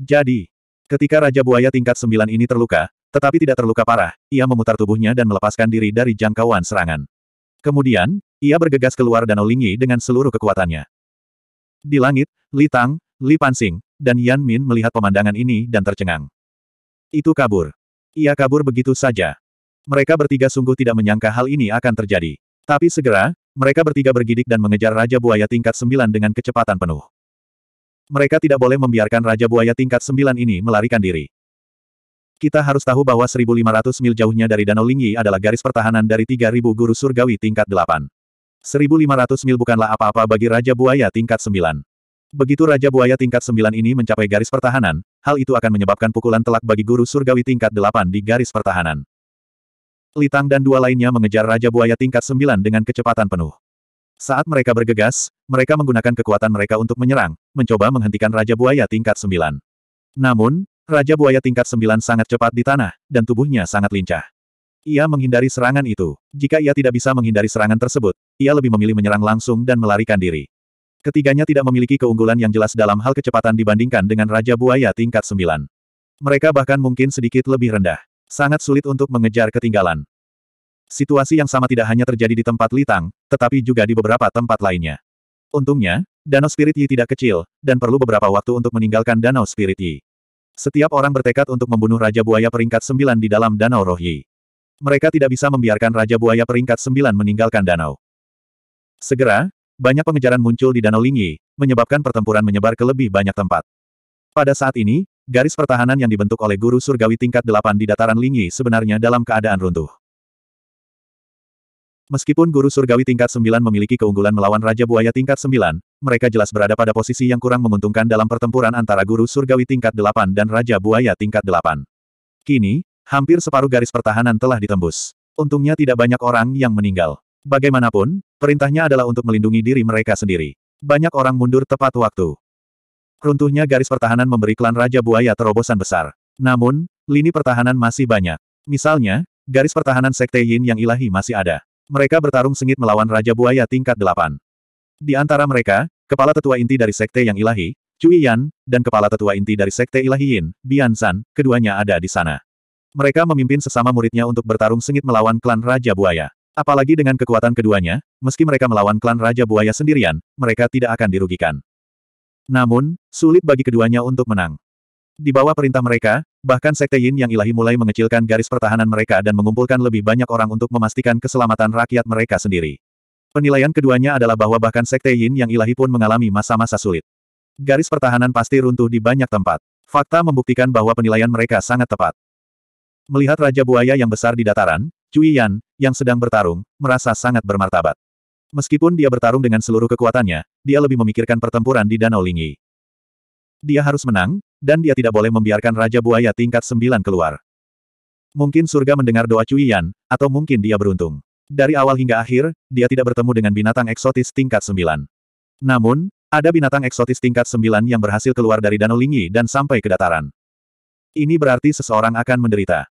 Jadi, ketika Raja Buaya tingkat 9 ini terluka, tetapi tidak terluka parah, ia memutar tubuhnya dan melepaskan diri dari jangkauan serangan. Kemudian, ia bergegas keluar Danau Lingyi dengan seluruh kekuatannya. Di langit, Li Tang, Li Pansing, dan Yan Min melihat pemandangan ini dan tercengang. Itu kabur. Ia kabur begitu saja. Mereka bertiga sungguh tidak menyangka hal ini akan terjadi. Tapi segera, mereka bertiga bergidik dan mengejar Raja Buaya tingkat Sembilan dengan kecepatan penuh. Mereka tidak boleh membiarkan Raja Buaya tingkat Sembilan ini melarikan diri. Kita harus tahu bahwa 1500 mil jauhnya dari Danau Lingyi adalah garis pertahanan dari 3000 guru surgawi tingkat 8. 1500 mil bukanlah apa-apa bagi Raja Buaya tingkat 9. Begitu Raja Buaya tingkat 9 ini mencapai garis pertahanan, hal itu akan menyebabkan pukulan telak bagi guru surgawi tingkat 8 di garis pertahanan. Litang dan dua lainnya mengejar Raja Buaya tingkat 9 dengan kecepatan penuh. Saat mereka bergegas, mereka menggunakan kekuatan mereka untuk menyerang, mencoba menghentikan Raja Buaya tingkat 9. Namun, Raja buaya tingkat sembilan sangat cepat di tanah, dan tubuhnya sangat lincah. Ia menghindari serangan itu. Jika ia tidak bisa menghindari serangan tersebut, ia lebih memilih menyerang langsung dan melarikan diri. Ketiganya tidak memiliki keunggulan yang jelas dalam hal kecepatan dibandingkan dengan Raja Buaya tingkat sembilan. Mereka bahkan mungkin sedikit lebih rendah. Sangat sulit untuk mengejar ketinggalan. Situasi yang sama tidak hanya terjadi di tempat Litang, tetapi juga di beberapa tempat lainnya. Untungnya, Danau Spirit Yi tidak kecil, dan perlu beberapa waktu untuk meninggalkan Danau Spirit Yi. Setiap orang bertekad untuk membunuh Raja Buaya peringkat sembilan di dalam Danau Rohyi. Mereka tidak bisa membiarkan Raja Buaya peringkat sembilan meninggalkan danau. Segera, banyak pengejaran muncul di Danau Lingyi, menyebabkan pertempuran menyebar ke lebih banyak tempat. Pada saat ini, garis pertahanan yang dibentuk oleh Guru Surgawi tingkat delapan di dataran Lingyi sebenarnya dalam keadaan runtuh. Meskipun guru surgawi tingkat 9 memiliki keunggulan melawan Raja Buaya tingkat 9, mereka jelas berada pada posisi yang kurang menguntungkan dalam pertempuran antara guru surgawi tingkat 8 dan Raja Buaya tingkat 8. Kini, hampir separuh garis pertahanan telah ditembus. Untungnya tidak banyak orang yang meninggal. Bagaimanapun, perintahnya adalah untuk melindungi diri mereka sendiri. Banyak orang mundur tepat waktu. Runtuhnya garis pertahanan memberi klan Raja Buaya terobosan besar. Namun, lini pertahanan masih banyak. Misalnya, garis pertahanan Sekte Yin yang ilahi masih ada. Mereka bertarung sengit melawan Raja Buaya tingkat delapan. Di antara mereka, Kepala Tetua Inti dari Sekte Yang Ilahi, Cui Yan, dan Kepala Tetua Inti dari Sekte Ilahi Yin, Bian San, keduanya ada di sana. Mereka memimpin sesama muridnya untuk bertarung sengit melawan klan Raja Buaya. Apalagi dengan kekuatan keduanya, meski mereka melawan klan Raja Buaya sendirian, mereka tidak akan dirugikan. Namun, sulit bagi keduanya untuk menang. Di bawah perintah mereka, bahkan Sekte Yin yang ilahi mulai mengecilkan garis pertahanan mereka dan mengumpulkan lebih banyak orang untuk memastikan keselamatan rakyat mereka sendiri. Penilaian keduanya adalah bahwa bahkan Sekte Yin yang ilahi pun mengalami masa-masa sulit. Garis pertahanan pasti runtuh di banyak tempat. Fakta membuktikan bahwa penilaian mereka sangat tepat. Melihat Raja Buaya yang besar di dataran, Cui Yan, yang sedang bertarung, merasa sangat bermartabat. Meskipun dia bertarung dengan seluruh kekuatannya, dia lebih memikirkan pertempuran di Danau Lingyi. Dia harus menang, dan dia tidak boleh membiarkan Raja Buaya tingkat sembilan keluar. Mungkin surga mendengar doa Cuiyan, atau mungkin dia beruntung. Dari awal hingga akhir, dia tidak bertemu dengan binatang eksotis tingkat sembilan. Namun, ada binatang eksotis tingkat sembilan yang berhasil keluar dari Danau Lingyi dan sampai ke dataran. Ini berarti seseorang akan menderita.